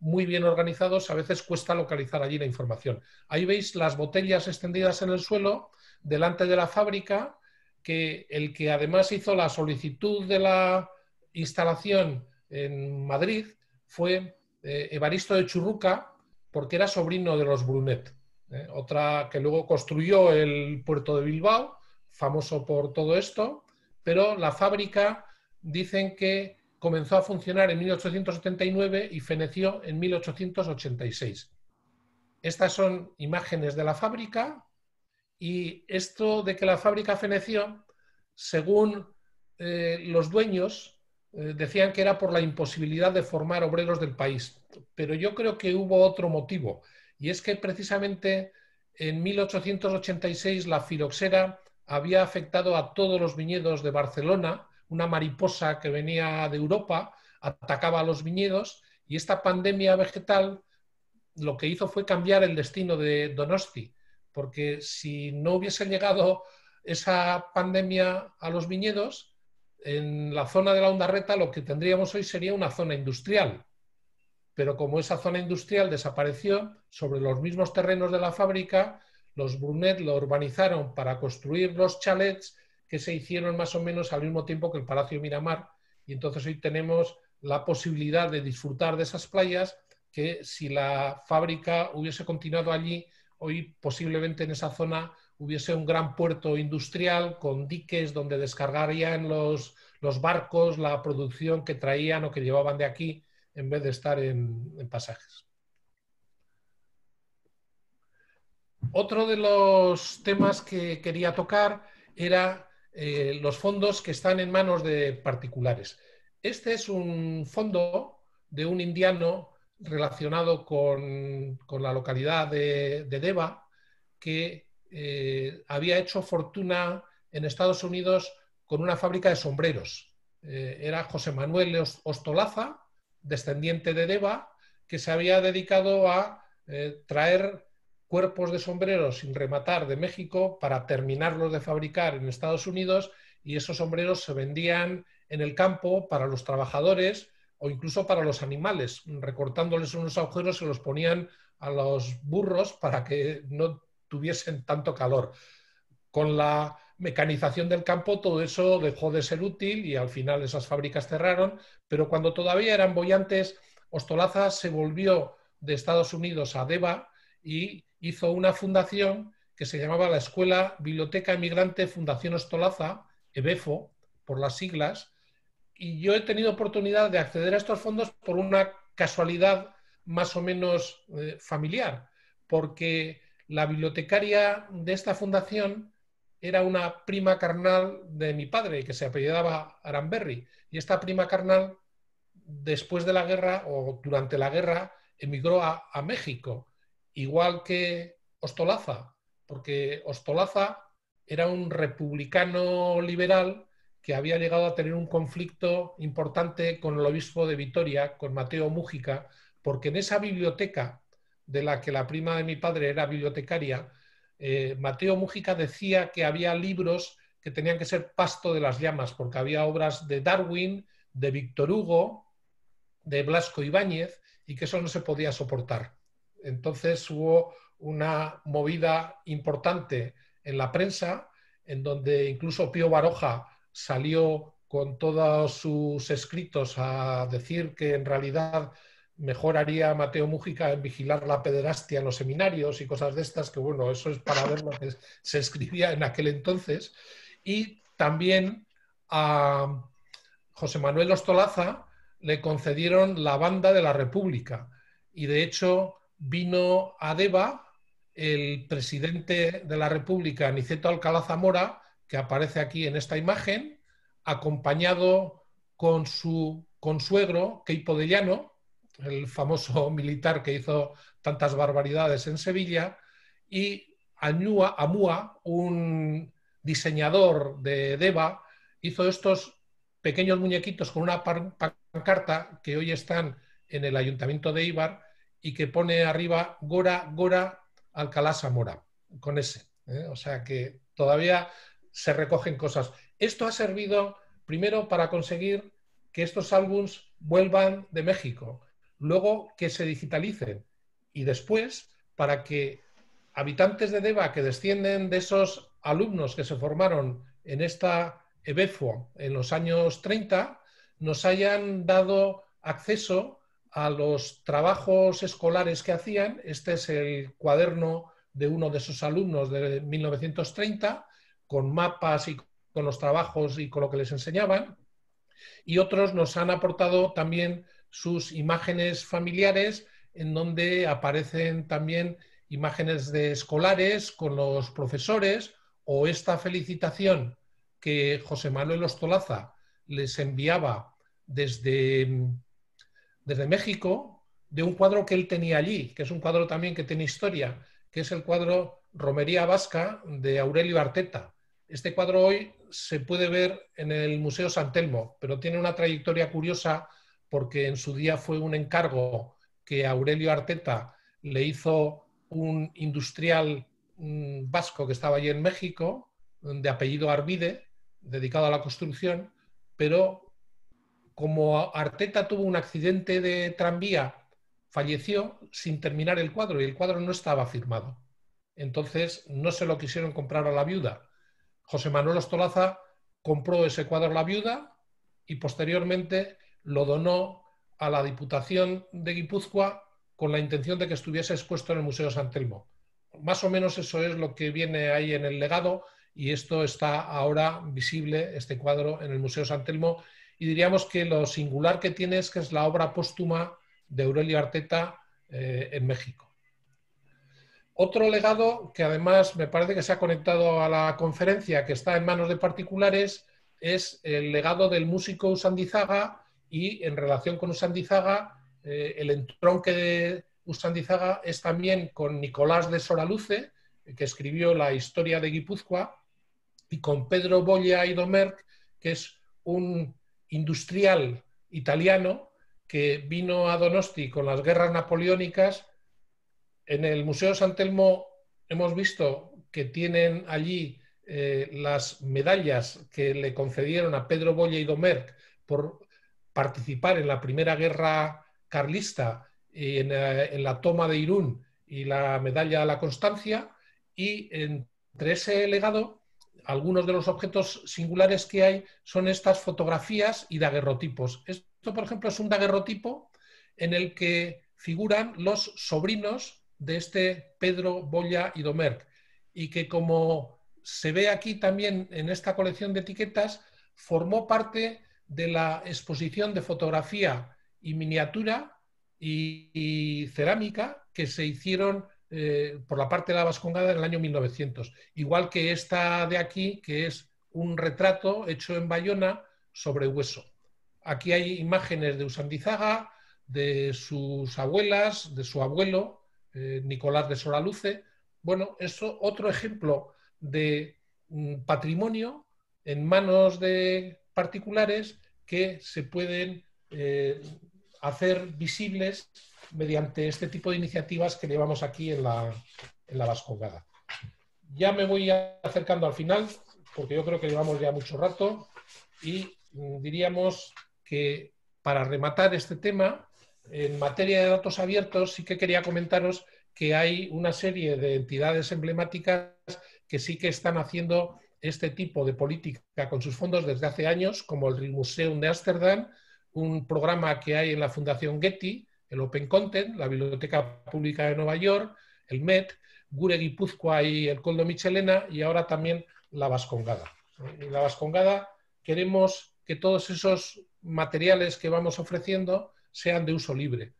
[SPEAKER 1] muy bien organizados, a veces cuesta localizar allí la información. Ahí veis las botellas extendidas en el suelo delante de la fábrica, que el que además hizo la solicitud de la instalación en Madrid fue eh, Evaristo de Churruca, porque era sobrino de los Brunet. ¿eh? otra que luego construyó el puerto de Bilbao, famoso por todo esto, pero la fábrica dicen que comenzó a funcionar en 1879 y feneció en 1886. Estas son imágenes de la fábrica y esto de que la fábrica feneció, según eh, los dueños, eh, decían que era por la imposibilidad de formar obreros del país, pero yo creo que hubo otro motivo. Y es que precisamente en 1886 la filoxera había afectado a todos los viñedos de Barcelona, una mariposa que venía de Europa atacaba a los viñedos y esta pandemia vegetal lo que hizo fue cambiar el destino de Donosti, porque si no hubiese llegado esa pandemia a los viñedos, en la zona de la Reta lo que tendríamos hoy sería una zona industrial pero como esa zona industrial desapareció, sobre los mismos terrenos de la fábrica, los Brunet lo urbanizaron para construir los chalets que se hicieron más o menos al mismo tiempo que el Palacio Miramar. Y entonces hoy tenemos la posibilidad de disfrutar de esas playas que si la fábrica hubiese continuado allí, hoy posiblemente en esa zona hubiese un gran puerto industrial con diques donde descargarían los, los barcos la producción que traían o que llevaban de aquí en vez de estar en, pasajes. Otro de los temas que quería tocar era eh, los fondos que están en manos de particulares. Este es un fondo de un indiano relacionado con, la localidad de, Deva, que eh, había hecho fortuna en Estados Unidos con una fábrica de sombreros. Eh, era José Manuel Ostolaza, descendiente de Deva, que se había dedicado a eh, traer cuerpos de sombreros sin rematar de México para terminarlos de fabricar en Estados Unidos y esos sombreros se vendían en el campo para los trabajadores o incluso para los animales, recortándoles unos agujeros se los ponían a los burros para que no tuviesen tanto calor. Con la mecanización del campo, todo eso dejó de ser útil y al final esas fábricas cerraron, pero cuando todavía eran boyantes, Ostolaza se volvió de Estados Unidos a DEVA y hizo una fundación que se llamaba la Escuela Biblioteca Emigrante Fundación Ostolaza, EBEFO, por las siglas, y yo he tenido oportunidad de acceder a estos fondos por una casualidad más o menos eh, familiar, porque la bibliotecaria de esta fundación era una prima carnal de mi padre, que se apellidaba Aranberry. Y esta prima carnal, después de la guerra o durante la guerra, emigró a, México, igual que Ostolaza, porque Ostolaza era un republicano liberal que había llegado a tener un conflicto importante con el obispo de Vitoria, con Mateo Mújica, porque en esa biblioteca de la que la prima de mi padre era bibliotecaria, eh, Mateo Mujica decía que había libros que tenían que ser pasto de las llamas, porque había obras de Darwin, de Víctor Hugo, de Blasco Ibáñez, y que eso no se podía soportar. Entonces hubo una movida importante en la prensa, en donde incluso Pío Baroja salió con todos sus escritos a decir que en realidad mejor haría Mateo Mújica en vigilar la pederastia en los seminarios y cosas de estas, que bueno, eso es para ver lo que se escribía en aquel entonces. Y también a José Manuel Ostolaza le concedieron la banda de la República. Y de hecho vino a Deva el presidente de la República, Niceto Alcalá Zamora, que aparece aquí en esta imagen, acompañado con su consuegro, Keipo de Llano, el famoso militar que hizo tantas barbaridades en Sevilla, y Añua, Amua, un diseñador de Deva, hizo estos pequeños muñequitos con una pancarta que hoy están en el ayuntamiento de Ibar y que pone arriba Gora, Gora, Alcalá Zamora, con ese. ¿eh? O sea que todavía se recogen cosas. Esto ha servido primero para conseguir que estos álbums vuelvan de México, luego que se digitalicen y después para que habitantes de DEVA que descienden de esos alumnos que se formaron en esta EBEFO en los años 30 nos hayan dado acceso a los trabajos escolares que hacían. Este es el cuaderno de uno de sus alumnos de 1930, con mapas y con los trabajos y con lo que les enseñaban. Y otros nos han aportado también sus imágenes familiares, en donde aparecen también imágenes de escolares con los profesores o esta felicitación que José Manuel Ostolaza les enviaba desde, desde México, de un cuadro que él tenía allí, que es un cuadro también que tiene historia, que es el cuadro Romería Vasca de Aurelio Arteta. Este cuadro hoy se puede ver en el Museo San Telmo, pero tiene una trayectoria curiosa porque en su día fue un encargo que Aurelio Arteta le hizo un industrial mm, vasco que estaba allí en México, de apellido Arvide, dedicado a la construcción, pero como Arteta tuvo un accidente de tranvía, falleció sin terminar el cuadro y el cuadro no estaba firmado. Entonces no se lo quisieron comprar a la viuda. José Manuel Ostolaza compró ese cuadro a la viuda y posteriormente lo donó a la Diputación de Guipúzcoa con la intención de que estuviese expuesto en el Museo San Telmo. Más o menos eso es lo que viene ahí en el legado y esto está ahora visible, este cuadro, en el Museo San Telmo. Y diríamos que lo singular que tiene es que es la obra póstuma de Aurelio Arteta eh, en México. Otro legado que además me parece que se ha conectado a la conferencia, que está en manos de particulares, es el legado del músico Usandizaga, y en relación con Usandizaga, eh, el entronque de Usandizaga es también con Nicolás de Soraluce, que escribió la historia de Guipúzcoa, y con Pedro y Domerc que es un industrial italiano que vino a Donosti con las guerras napoleónicas. En el Museo San Telmo hemos visto que tienen allí eh, las medallas que le concedieron a Pedro y Domerc por participar en la primera guerra carlista, eh, en, eh, en la toma de Irún y la medalla a la constancia, y entre ese legado algunos de los objetos singulares que hay son estas fotografías y daguerrotipos. Esto, por ejemplo, es un daguerrotipo en el que figuran los sobrinos de este Pedro Boya y Domerc, y que como se ve aquí también en esta colección de etiquetas, formó parte de la exposición de fotografía y miniatura y, cerámica que se hicieron eh, por la parte de la Vascongada en el año 1900. Igual que esta de aquí, que es un retrato hecho en Bayona sobre hueso. Aquí hay imágenes de Usandizaga, de sus abuelas, de su abuelo, eh, Nicolás de Soraluce. Bueno, eso otro ejemplo de mm, patrimonio en manos de particulares que se pueden eh, hacer visibles mediante este tipo de iniciativas que llevamos aquí en la, en la Ya me voy acercando al final, porque yo creo que llevamos ya mucho rato, y mm, diríamos que para rematar este tema, en materia de datos abiertos, sí que quería comentaros que hay una serie de entidades emblemáticas que sí que están haciendo este tipo de política con sus fondos desde hace años, como el Rimuseum de Ámsterdam, un programa que hay en la Fundación Getty, el Open Content, la Biblioteca Pública de Nueva York, el MET, Gure Guipúzcoa y el Coldo Michelena, y ahora también la Vascongada. En la Vascongada queremos que todos esos materiales que vamos ofreciendo sean de uso libre.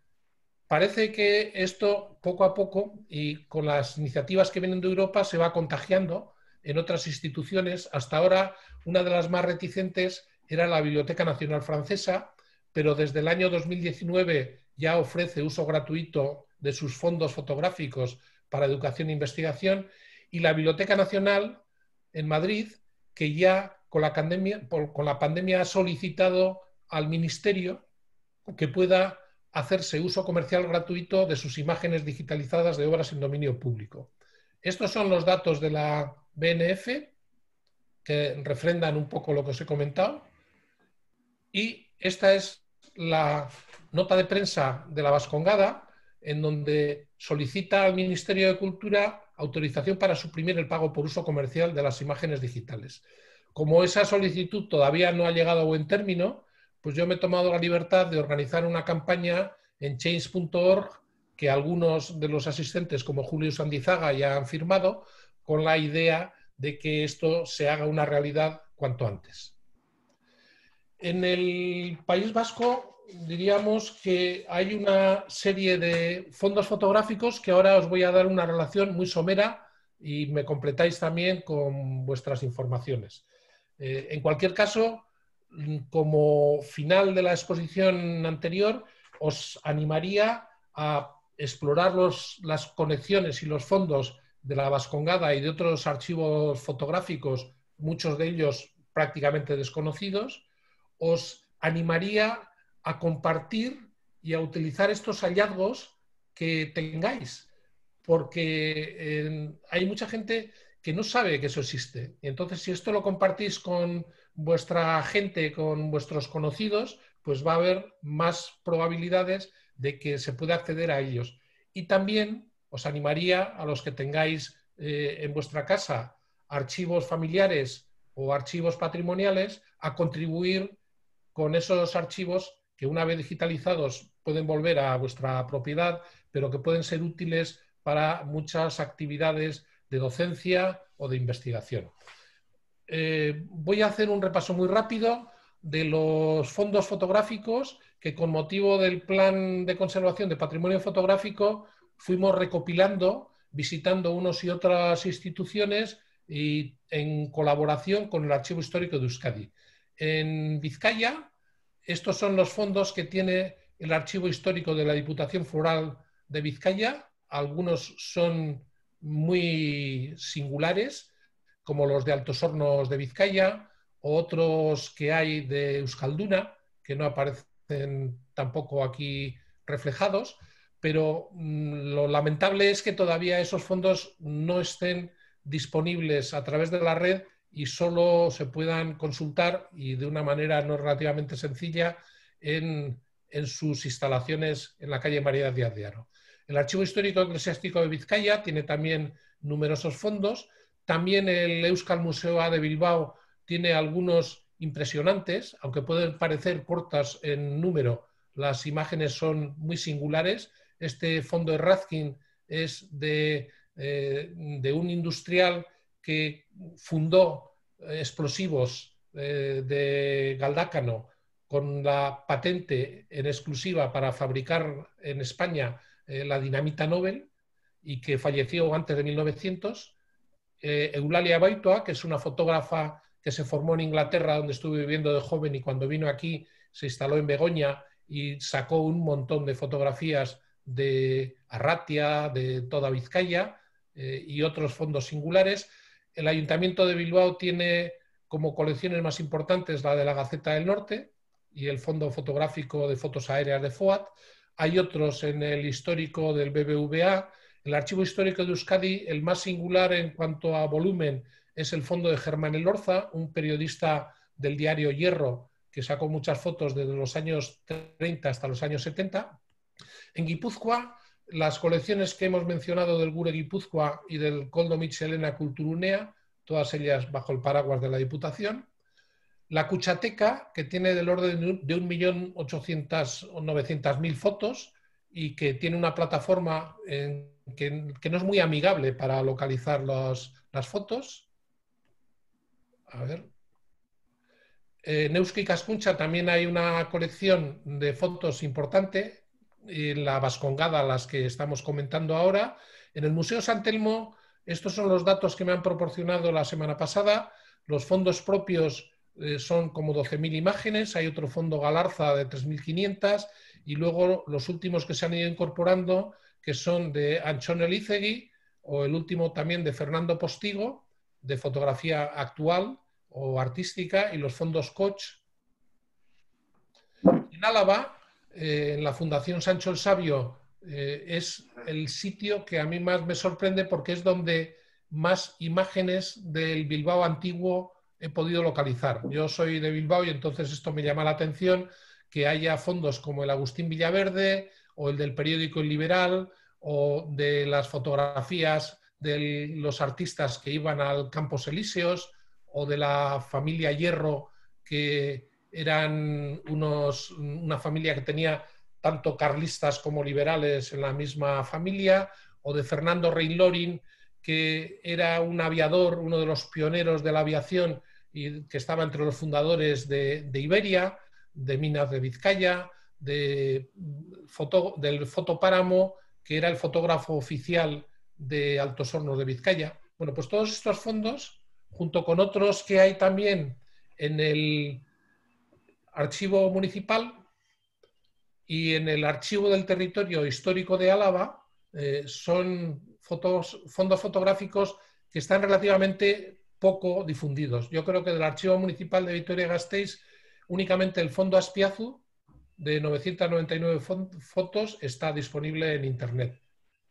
[SPEAKER 1] Parece que esto poco a poco y con las iniciativas que vienen de Europa se va contagiando en otras instituciones. Hasta ahora, una de las más reticentes era la Biblioteca Nacional Francesa, pero desde el año 2019 ya ofrece uso gratuito de sus fondos fotográficos para educación e investigación, y la Biblioteca Nacional en Madrid, que ya con la pandemia, ha solicitado al Ministerio que pueda hacerse uso comercial gratuito de sus imágenes digitalizadas de obras en dominio público. Estos son los datos de la BNF, que refrendan un poco lo que os he comentado. Y esta es la nota de prensa de la Vascongada, en donde solicita al Ministerio de Cultura autorización para suprimir el pago por uso comercial de las imágenes digitales. Como esa solicitud todavía no ha llegado a buen término, pues yo me he tomado la libertad de organizar una campaña en change.org que algunos de los asistentes, como Julio Sandizaga, ya han firmado, con la idea de que esto se haga una realidad cuanto antes. En el País Vasco diríamos que hay una serie de fondos fotográficos que ahora os voy a dar una relación muy somera y me completáis también con vuestras informaciones. Eh, en cualquier caso, como final de la exposición anterior, os animaría a explorar los, las conexiones y los fondos de la Vascongada y de otros archivos fotográficos, muchos de ellos prácticamente desconocidos, os animaría a compartir y a utilizar estos hallazgos que tengáis, porque eh, hay mucha gente que no sabe que eso existe. entonces, si esto lo compartís con vuestra gente, con vuestros conocidos, pues va a haber más probabilidades de que se pueda acceder a ellos. Y también os animaría a los que tengáis eh, en vuestra casa archivos familiares o archivos patrimoniales a contribuir con esos archivos que una vez digitalizados pueden volver a vuestra propiedad, pero que pueden ser útiles para muchas actividades de docencia o de investigación. Eh, voy a hacer un repaso muy rápido de los fondos fotográficos que con motivo del Plan de Conservación de Patrimonio Fotográfico fuimos recopilando, visitando unos y otras instituciones y en colaboración con el Archivo Histórico de Euskadi. En Vizcaya, estos son los fondos que tiene el Archivo Histórico de la Diputación Floral de Vizcaya. Algunos son muy singulares, como los de Altos Hornos de Vizcaya, o otros que hay de Euskalduna, que no aparecen tampoco aquí reflejados pero mm, lo lamentable es que todavía esos fondos no estén disponibles a través de la red y solo se puedan consultar y de una manera no relativamente sencilla en, sus instalaciones en la calle María Díaz de Aro. El Archivo Histórico Eclesiástico de Vizcaya tiene también numerosos fondos. También el Euskal Museo A de Bilbao tiene algunos impresionantes, aunque pueden parecer cortas en número, las imágenes son muy singulares este fondo de Razkin eh, es de, un industrial que fundó explosivos eh, de Galdácano con la patente en exclusiva para fabricar en España eh, la dinamita Nobel y que falleció antes de 1900. Eulalia Baitoa, que es una fotógrafa que se formó en Inglaterra, donde estuve viviendo de joven y cuando vino aquí se instaló en Begoña y sacó un montón de fotografías de Arratia, de toda Vizcaya eh, y otros fondos singulares. El Ayuntamiento de Bilbao tiene como colecciones más importantes la de la Gaceta del Norte y el Fondo Fotográfico de Fotos Aéreas de FOAT. Hay otros en el histórico del BBVA. El Archivo Histórico de Euskadi, el más singular en cuanto a volumen, es el fondo de Germán Elorza, un periodista del diario Hierro que sacó muchas fotos desde los años 30 hasta los años 70 en Guipúzcoa, las colecciones que hemos mencionado del Gure Guipúzcoa y del Coldo Michelena Culturunea, todas ellas bajo el paraguas de la Diputación. La Cuchateca, que tiene del orden de 1.800.000 o 900.000 fotos y que tiene una plataforma que, no es muy amigable para localizar las fotos. A ver. En y Cascuncha también hay una colección de fotos importante eh, la Vascongada, las que estamos comentando ahora. En el Museo San Telmo, estos son los datos que me han proporcionado la semana pasada, los fondos propios eh, son como 12.000 imágenes, hay otro fondo Galarza de 3.500 y luego los últimos que se han ido incorporando, que son de Anchón Elícegui o el último también de Fernando Postigo, de fotografía actual o artística, y los fondos Koch. En Álava, eh, en la Fundación Sancho el Sabio eh, es el sitio que a mí más me sorprende porque es donde más imágenes del Bilbao antiguo he podido localizar. Yo soy de Bilbao y entonces esto me llama la atención que haya fondos como el Agustín Villaverde o el del periódico El Liberal o de las fotografías de los artistas que iban al Campos Elíseos o de la familia Hierro que eran unos, una familia que tenía tanto carlistas como liberales en la misma familia, o de Fernando Reinlorin que era un aviador, uno de los pioneros de la aviación y que estaba entre los fundadores de, Iberia, de Minas de Vizcaya, de foto, del Fotopáramo, que era el fotógrafo oficial de Altos Hornos de Vizcaya. Bueno, pues todos estos fondos, junto con otros que hay también en el archivo municipal y en el archivo del territorio histórico de Álava eh, son fondos fotográficos que están relativamente poco difundidos. Yo creo que del archivo municipal de Vitoria-Gasteiz únicamente el fondo Aspiazu de 999 fotos está disponible en Internet.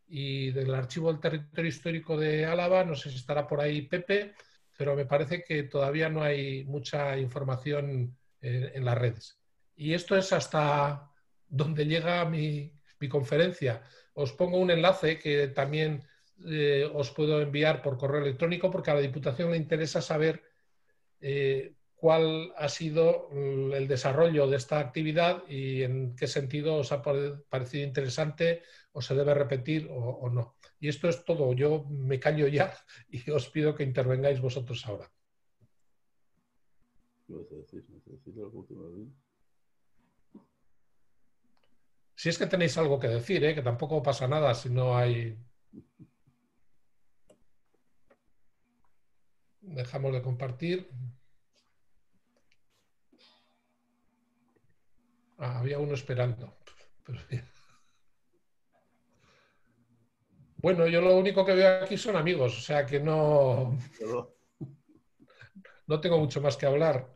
[SPEAKER 1] Y del archivo del territorio histórico de Álava, no sé si estará por ahí Pepe, pero me parece que todavía no hay mucha información en las redes. Y esto es hasta donde llega mi, conferencia. Os pongo un enlace que también eh, os puedo enviar por correo electrónico porque a la Diputación le interesa saber eh, cuál ha sido mm, el desarrollo de esta actividad y en qué sentido os ha parecido interesante o se debe repetir o, no. Y esto es todo. Yo me callo ya y os pido que intervengáis vosotros ahora. Si es que tenéis algo que decir, ¿eh? que tampoco pasa nada si no hay... Dejamos de compartir. Ah, había uno esperando. Bueno, yo lo único que veo aquí son amigos, o sea que no... No tengo mucho más que hablar.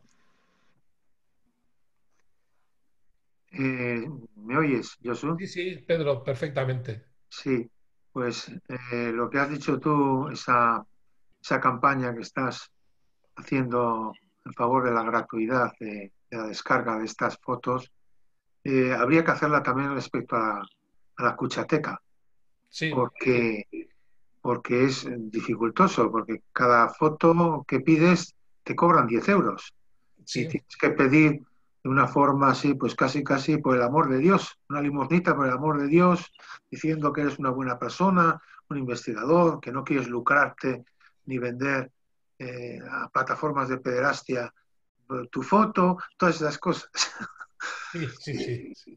[SPEAKER 2] Eh, ¿Me oyes, Josu?
[SPEAKER 1] Sí, sí, Pedro, perfectamente.
[SPEAKER 2] Sí, pues eh, lo que has dicho tú, esa, campaña que estás haciendo en favor de la gratuidad de, la descarga de estas fotos, eh, habría que hacerla también respecto a, la cuchateca. Sí. Porque, porque es dificultoso, porque cada foto que pides te cobran 10 euros. Sí. tienes que pedir de una forma así, pues casi, casi por el amor de Dios, una limosnita por el amor de Dios, diciendo que eres una buena persona, un investigador, que no quieres lucrarte ni vender eh, a plataformas de pederastia eh, tu foto, todas esas cosas.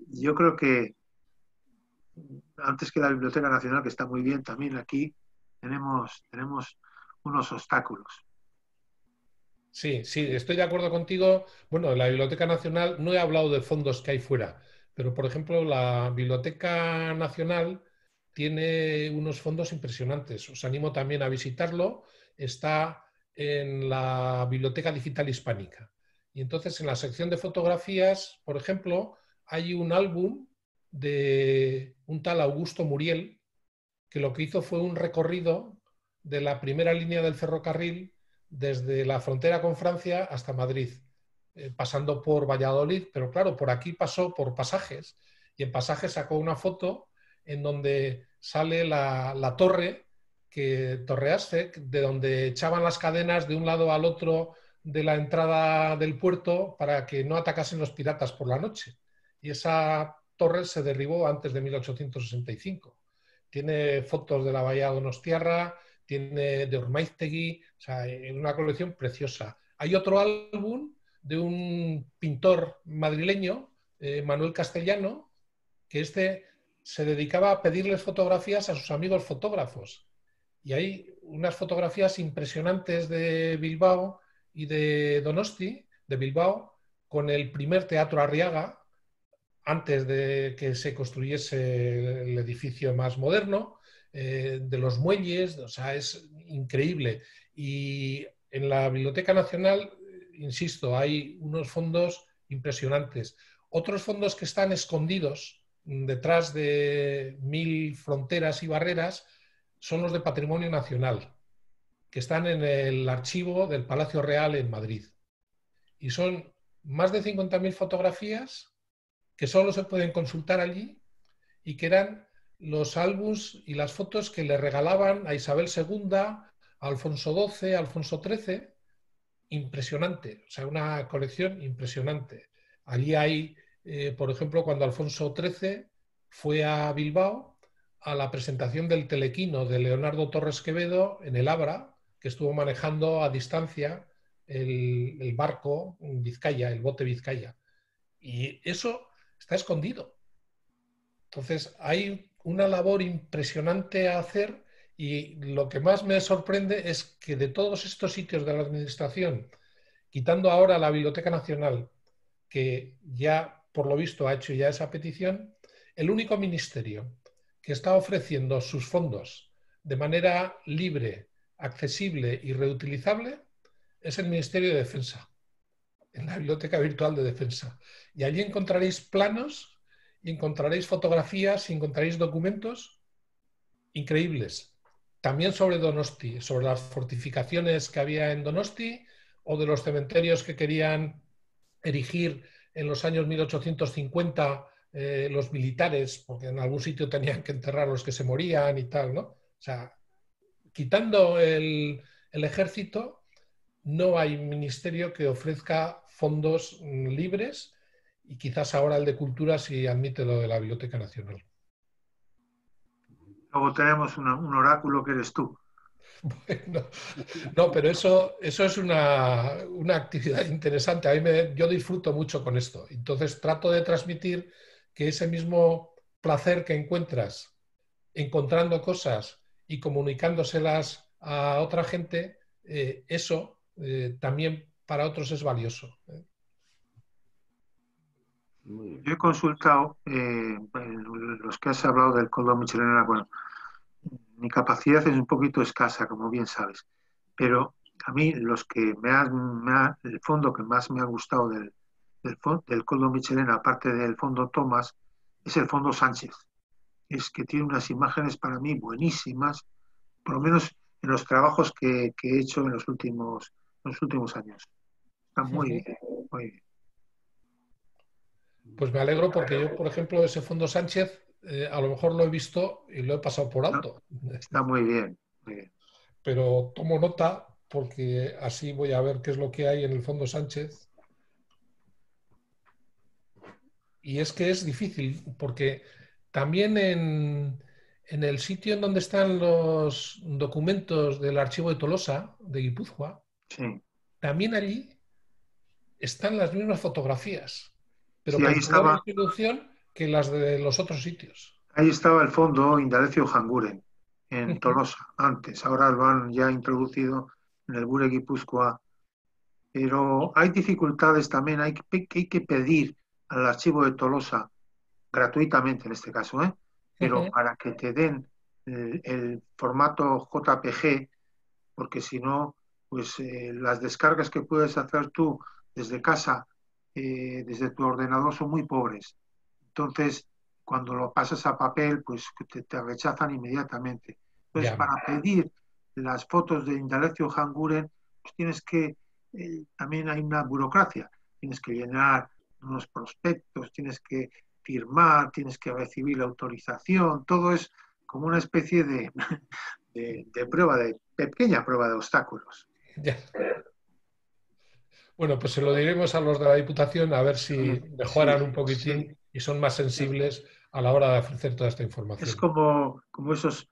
[SPEAKER 2] Yo creo que antes que la Biblioteca Nacional, que está muy bien también aquí,
[SPEAKER 1] tenemos, tenemos unos obstáculos. Sí, sí, estoy de acuerdo contigo. Bueno, la Biblioteca Nacional, no he hablado de fondos que hay fuera, pero por ejemplo, la Biblioteca Nacional tiene unos fondos impresionantes. Os animo también a visitarlo. Está en la Biblioteca Digital Hispánica. Y entonces en la sección de fotografías, por ejemplo, hay un álbum de un tal Augusto Muriel, que lo que hizo fue un recorrido de la primera línea del ferrocarril desde la frontera con Francia hasta Madrid, eh, pasando por Valladolid, pero claro, por aquí pasó por pasajes y en pasajes sacó una foto en donde sale la, torre que torreaste, de donde echaban las cadenas de un lado al otro de la entrada del puerto para que no atacasen los piratas por la noche. Y esa torre se derribó antes de 1865. Tiene fotos de la bahía de Donostiarra, tiene de Ormaiztegui, o sea, una colección preciosa. Hay otro álbum de un pintor madrileño, eh, Manuel Castellano, que este se dedicaba a pedirles fotografías a sus amigos fotógrafos. Y hay unas fotografías impresionantes de Bilbao y de Donosti, de Bilbao, con el primer teatro Arriaga, antes de que se construyese el edificio más moderno, eh, de los muelles, o sea, es increíble. Y en la Biblioteca Nacional, insisto, hay unos fondos impresionantes. Otros fondos que están escondidos detrás de mil fronteras y barreras son los de Patrimonio Nacional, que están en el archivo del Palacio Real en Madrid. Y son más de 50.000 fotografías que solo se pueden consultar allí y que eran los álbums y las fotos que le regalaban a Isabel II, a Alfonso XII, a Alfonso XIII. Impresionante, o sea, una colección impresionante. Allí hay, eh, por ejemplo, cuando Alfonso XIII fue a Bilbao a la presentación del telequino de Leonardo Torres Quevedo en el Abra, que estuvo manejando a distancia el, el barco Vizcaya, el bote Vizcaya. Y eso está escondido. Entonces, hay una labor impresionante a hacer y lo que más me sorprende es que de todos estos sitios de la Administración, quitando ahora la Biblioteca Nacional, que ya por lo visto ha hecho ya esa petición, el único ministerio que está ofreciendo sus fondos de manera libre, accesible y reutilizable es el Ministerio de Defensa, en la Biblioteca Virtual de Defensa. Y allí encontraréis planos encontraréis fotografías, encontraréis documentos increíbles. También sobre Donosti, sobre las fortificaciones que había en Donosti o de los cementerios que querían erigir en los años 1850 eh, los militares, porque en algún sitio tenían que enterrar a los que se morían y tal, ¿no? O sea, quitando el, el ejército, no hay ministerio que ofrezca fondos mm, libres y quizás ahora el de cultura si admite lo de la Biblioteca Nacional.
[SPEAKER 2] Luego tenemos un oráculo que eres tú.
[SPEAKER 1] Bueno, no, pero eso, eso es una, actividad interesante. A mí me, yo disfruto mucho con esto. Entonces trato de transmitir que ese mismo placer que encuentras encontrando cosas y comunicándoselas a otra gente, eh, eso eh, también para otros es valioso. ¿eh?
[SPEAKER 2] Yo he consultado, eh, los que has hablado del código Michelena, bueno, mi capacidad es un poquito escasa, como bien sabes, pero a mí los que me, ha, el fondo que más me ha gustado del, del, del Coldo Michelena, aparte del fondo Tomás, es el fondo Sánchez. Es que tiene unas imágenes para mí buenísimas, por lo menos en los trabajos que, he hecho en los últimos, los últimos años. Está muy
[SPEAKER 1] muy bien. Pues me alegro porque yo, por ejemplo, ese fondo Sánchez, eh, a lo mejor lo he visto y lo he pasado por alto.
[SPEAKER 2] Está muy bien,
[SPEAKER 1] Pero tomo nota porque así voy a ver qué es lo que hay en el fondo Sánchez. Y es que es difícil porque también en, el sitio en donde están los documentos del archivo de Tolosa, de Guipúzcoa, también allí están las mismas fotografías pero ahí estaba, más que las de los otros sitios.
[SPEAKER 2] Ahí estaba el fondo Indalecio Hanguren en Tolosa, antes. Ahora lo han ya introducido en el Bure Guipúzcoa. Pero hay dificultades también, hay que, pedir al archivo de Tolosa, gratuitamente en este caso, ¿eh? pero para que te den el, formato JPG, porque si no, pues eh, las descargas que puedes hacer tú desde casa eh, desde tu ordenador son muy pobres. Entonces, cuando lo pasas a papel, pues te, rechazan inmediatamente. Entonces, para pedir las fotos de Indalecio Hanguren, pues tienes que, eh, también hay una burocracia, tienes que llenar unos prospectos, tienes que firmar, tienes que recibir la autorización, todo es como una especie de, prueba, de pequeña prueba de obstáculos.
[SPEAKER 1] Bueno, pues se lo diremos a los de la Diputación a ver si mejoran un poquitín y son más sensibles a la hora de ofrecer toda esta información. Es
[SPEAKER 2] como, como esos,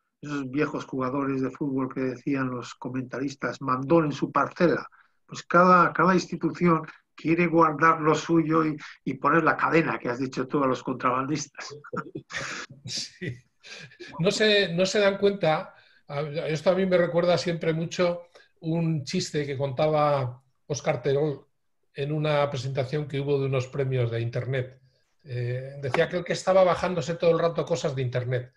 [SPEAKER 2] viejos jugadores de fútbol que decían los comentaristas, mandón en su parcela. Pues cada, cada institución quiere guardar lo suyo y, poner la cadena que has dicho tú a los contrabandistas.
[SPEAKER 1] No, no se dan cuenta, esto a mí me recuerda siempre mucho un chiste que contaba Oscar Terol en una presentación que hubo de unos premios de Internet. Eh, decía que él que estaba bajándose todo el rato cosas de Internet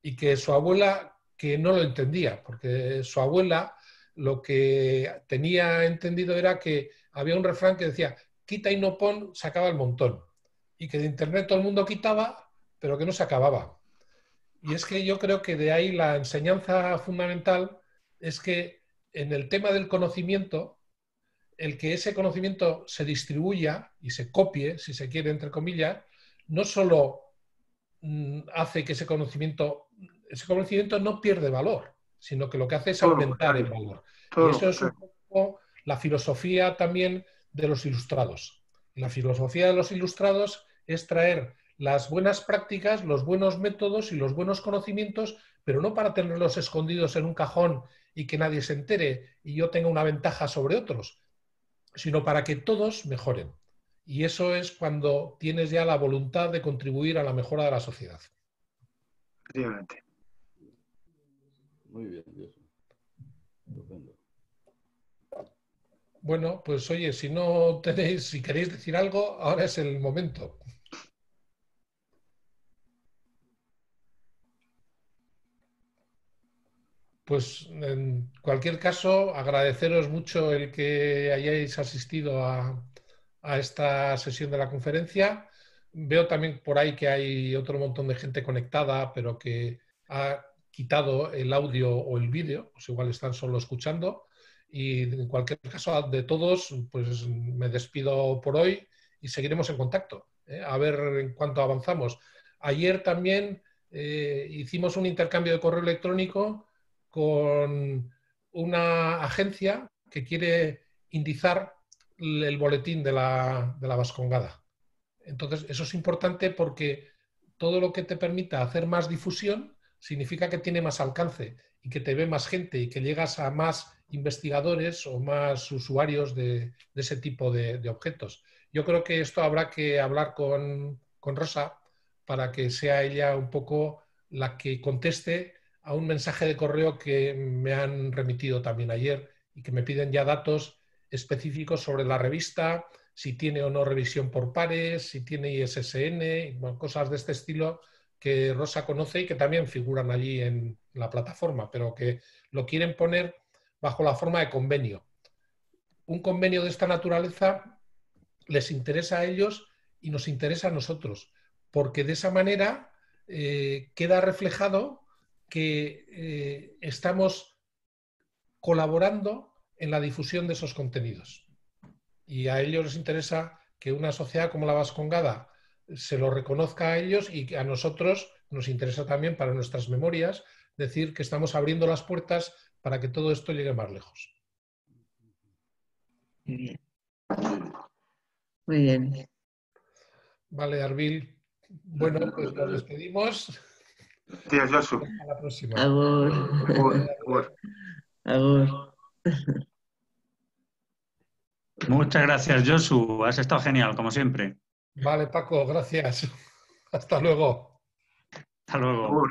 [SPEAKER 1] y que su abuela que no lo entendía, porque su abuela lo que tenía entendido era que había un refrán que decía, quita y no pon, se acaba el montón. Y que de Internet todo el mundo quitaba, pero que no se acababa. Y es que yo creo que de ahí la enseñanza fundamental es que en el tema del conocimiento el que ese conocimiento se distribuya y se copie, si se quiere, entre comillas, no solo mm, hace que ese conocimiento, ese conocimiento no pierde valor, sino que lo que hace es aumentar el valor. y eso es un poco la filosofía también de los ilustrados. la filosofía de los ilustrados es traer las buenas prácticas, los buenos métodos y los buenos conocimientos, pero no para tenerlos escondidos en un cajón y que nadie se entere y yo tenga una ventaja sobre otros, sino para que todos mejoren. Y eso es cuando tienes ya la voluntad de contribuir a la mejora de la sociedad.
[SPEAKER 2] Efectivamente. Muy bien,
[SPEAKER 1] Bueno, pues oye, si no tenéis, si queréis decir algo, ahora es el momento. Pues en cualquier caso, agradeceros mucho el que hayáis asistido a, esta sesión de la conferencia. Veo también por ahí que hay otro montón de gente conectada, pero que ha quitado el audio o el vídeo, pues igual están solo escuchando. Y en cualquier caso, de todos, pues me despido por hoy y seguiremos en contacto. ¿eh? A ver en cuánto avanzamos. Ayer también eh, hicimos un intercambio de correo electrónico con una agencia que quiere indizar el boletín de la, Vascongada. Entonces, eso es importante porque todo lo que te permita hacer más difusión significa que tiene más alcance y que te ve más gente y que llegas a más investigadores o más usuarios de, ese tipo de, de, objetos. Yo creo que esto habrá que hablar con, con Rosa para que sea ella un poco la que conteste a un mensaje de correo que me han remitido también ayer y que me piden ya datos específicos sobre la revista, si tiene o no revisión por pares, si tiene ISSN, cosas de este estilo que Rosa conoce y que también figuran allí en la plataforma, pero que lo quieren poner bajo la forma de convenio. Un convenio de esta naturaleza les interesa a ellos y nos interesa a nosotros, porque de esa manera eh, queda reflejado que eh, estamos colaborando en la difusión de esos contenidos. Y a ellos les interesa que una sociedad como la Vascongada se lo reconozca a ellos y que a nosotros nos interesa también para nuestras memorias decir que estamos abriendo las puertas para que todo esto llegue más lejos.
[SPEAKER 2] Muy bien. Muy bien.
[SPEAKER 1] Vale, Arbil. Bueno, pues nos despedimos la próxima.
[SPEAKER 2] Muchas gracias, Josu. Has estado genial, como siempre.
[SPEAKER 1] Vale, Paco, gracias. Hasta luego. Hasta luego.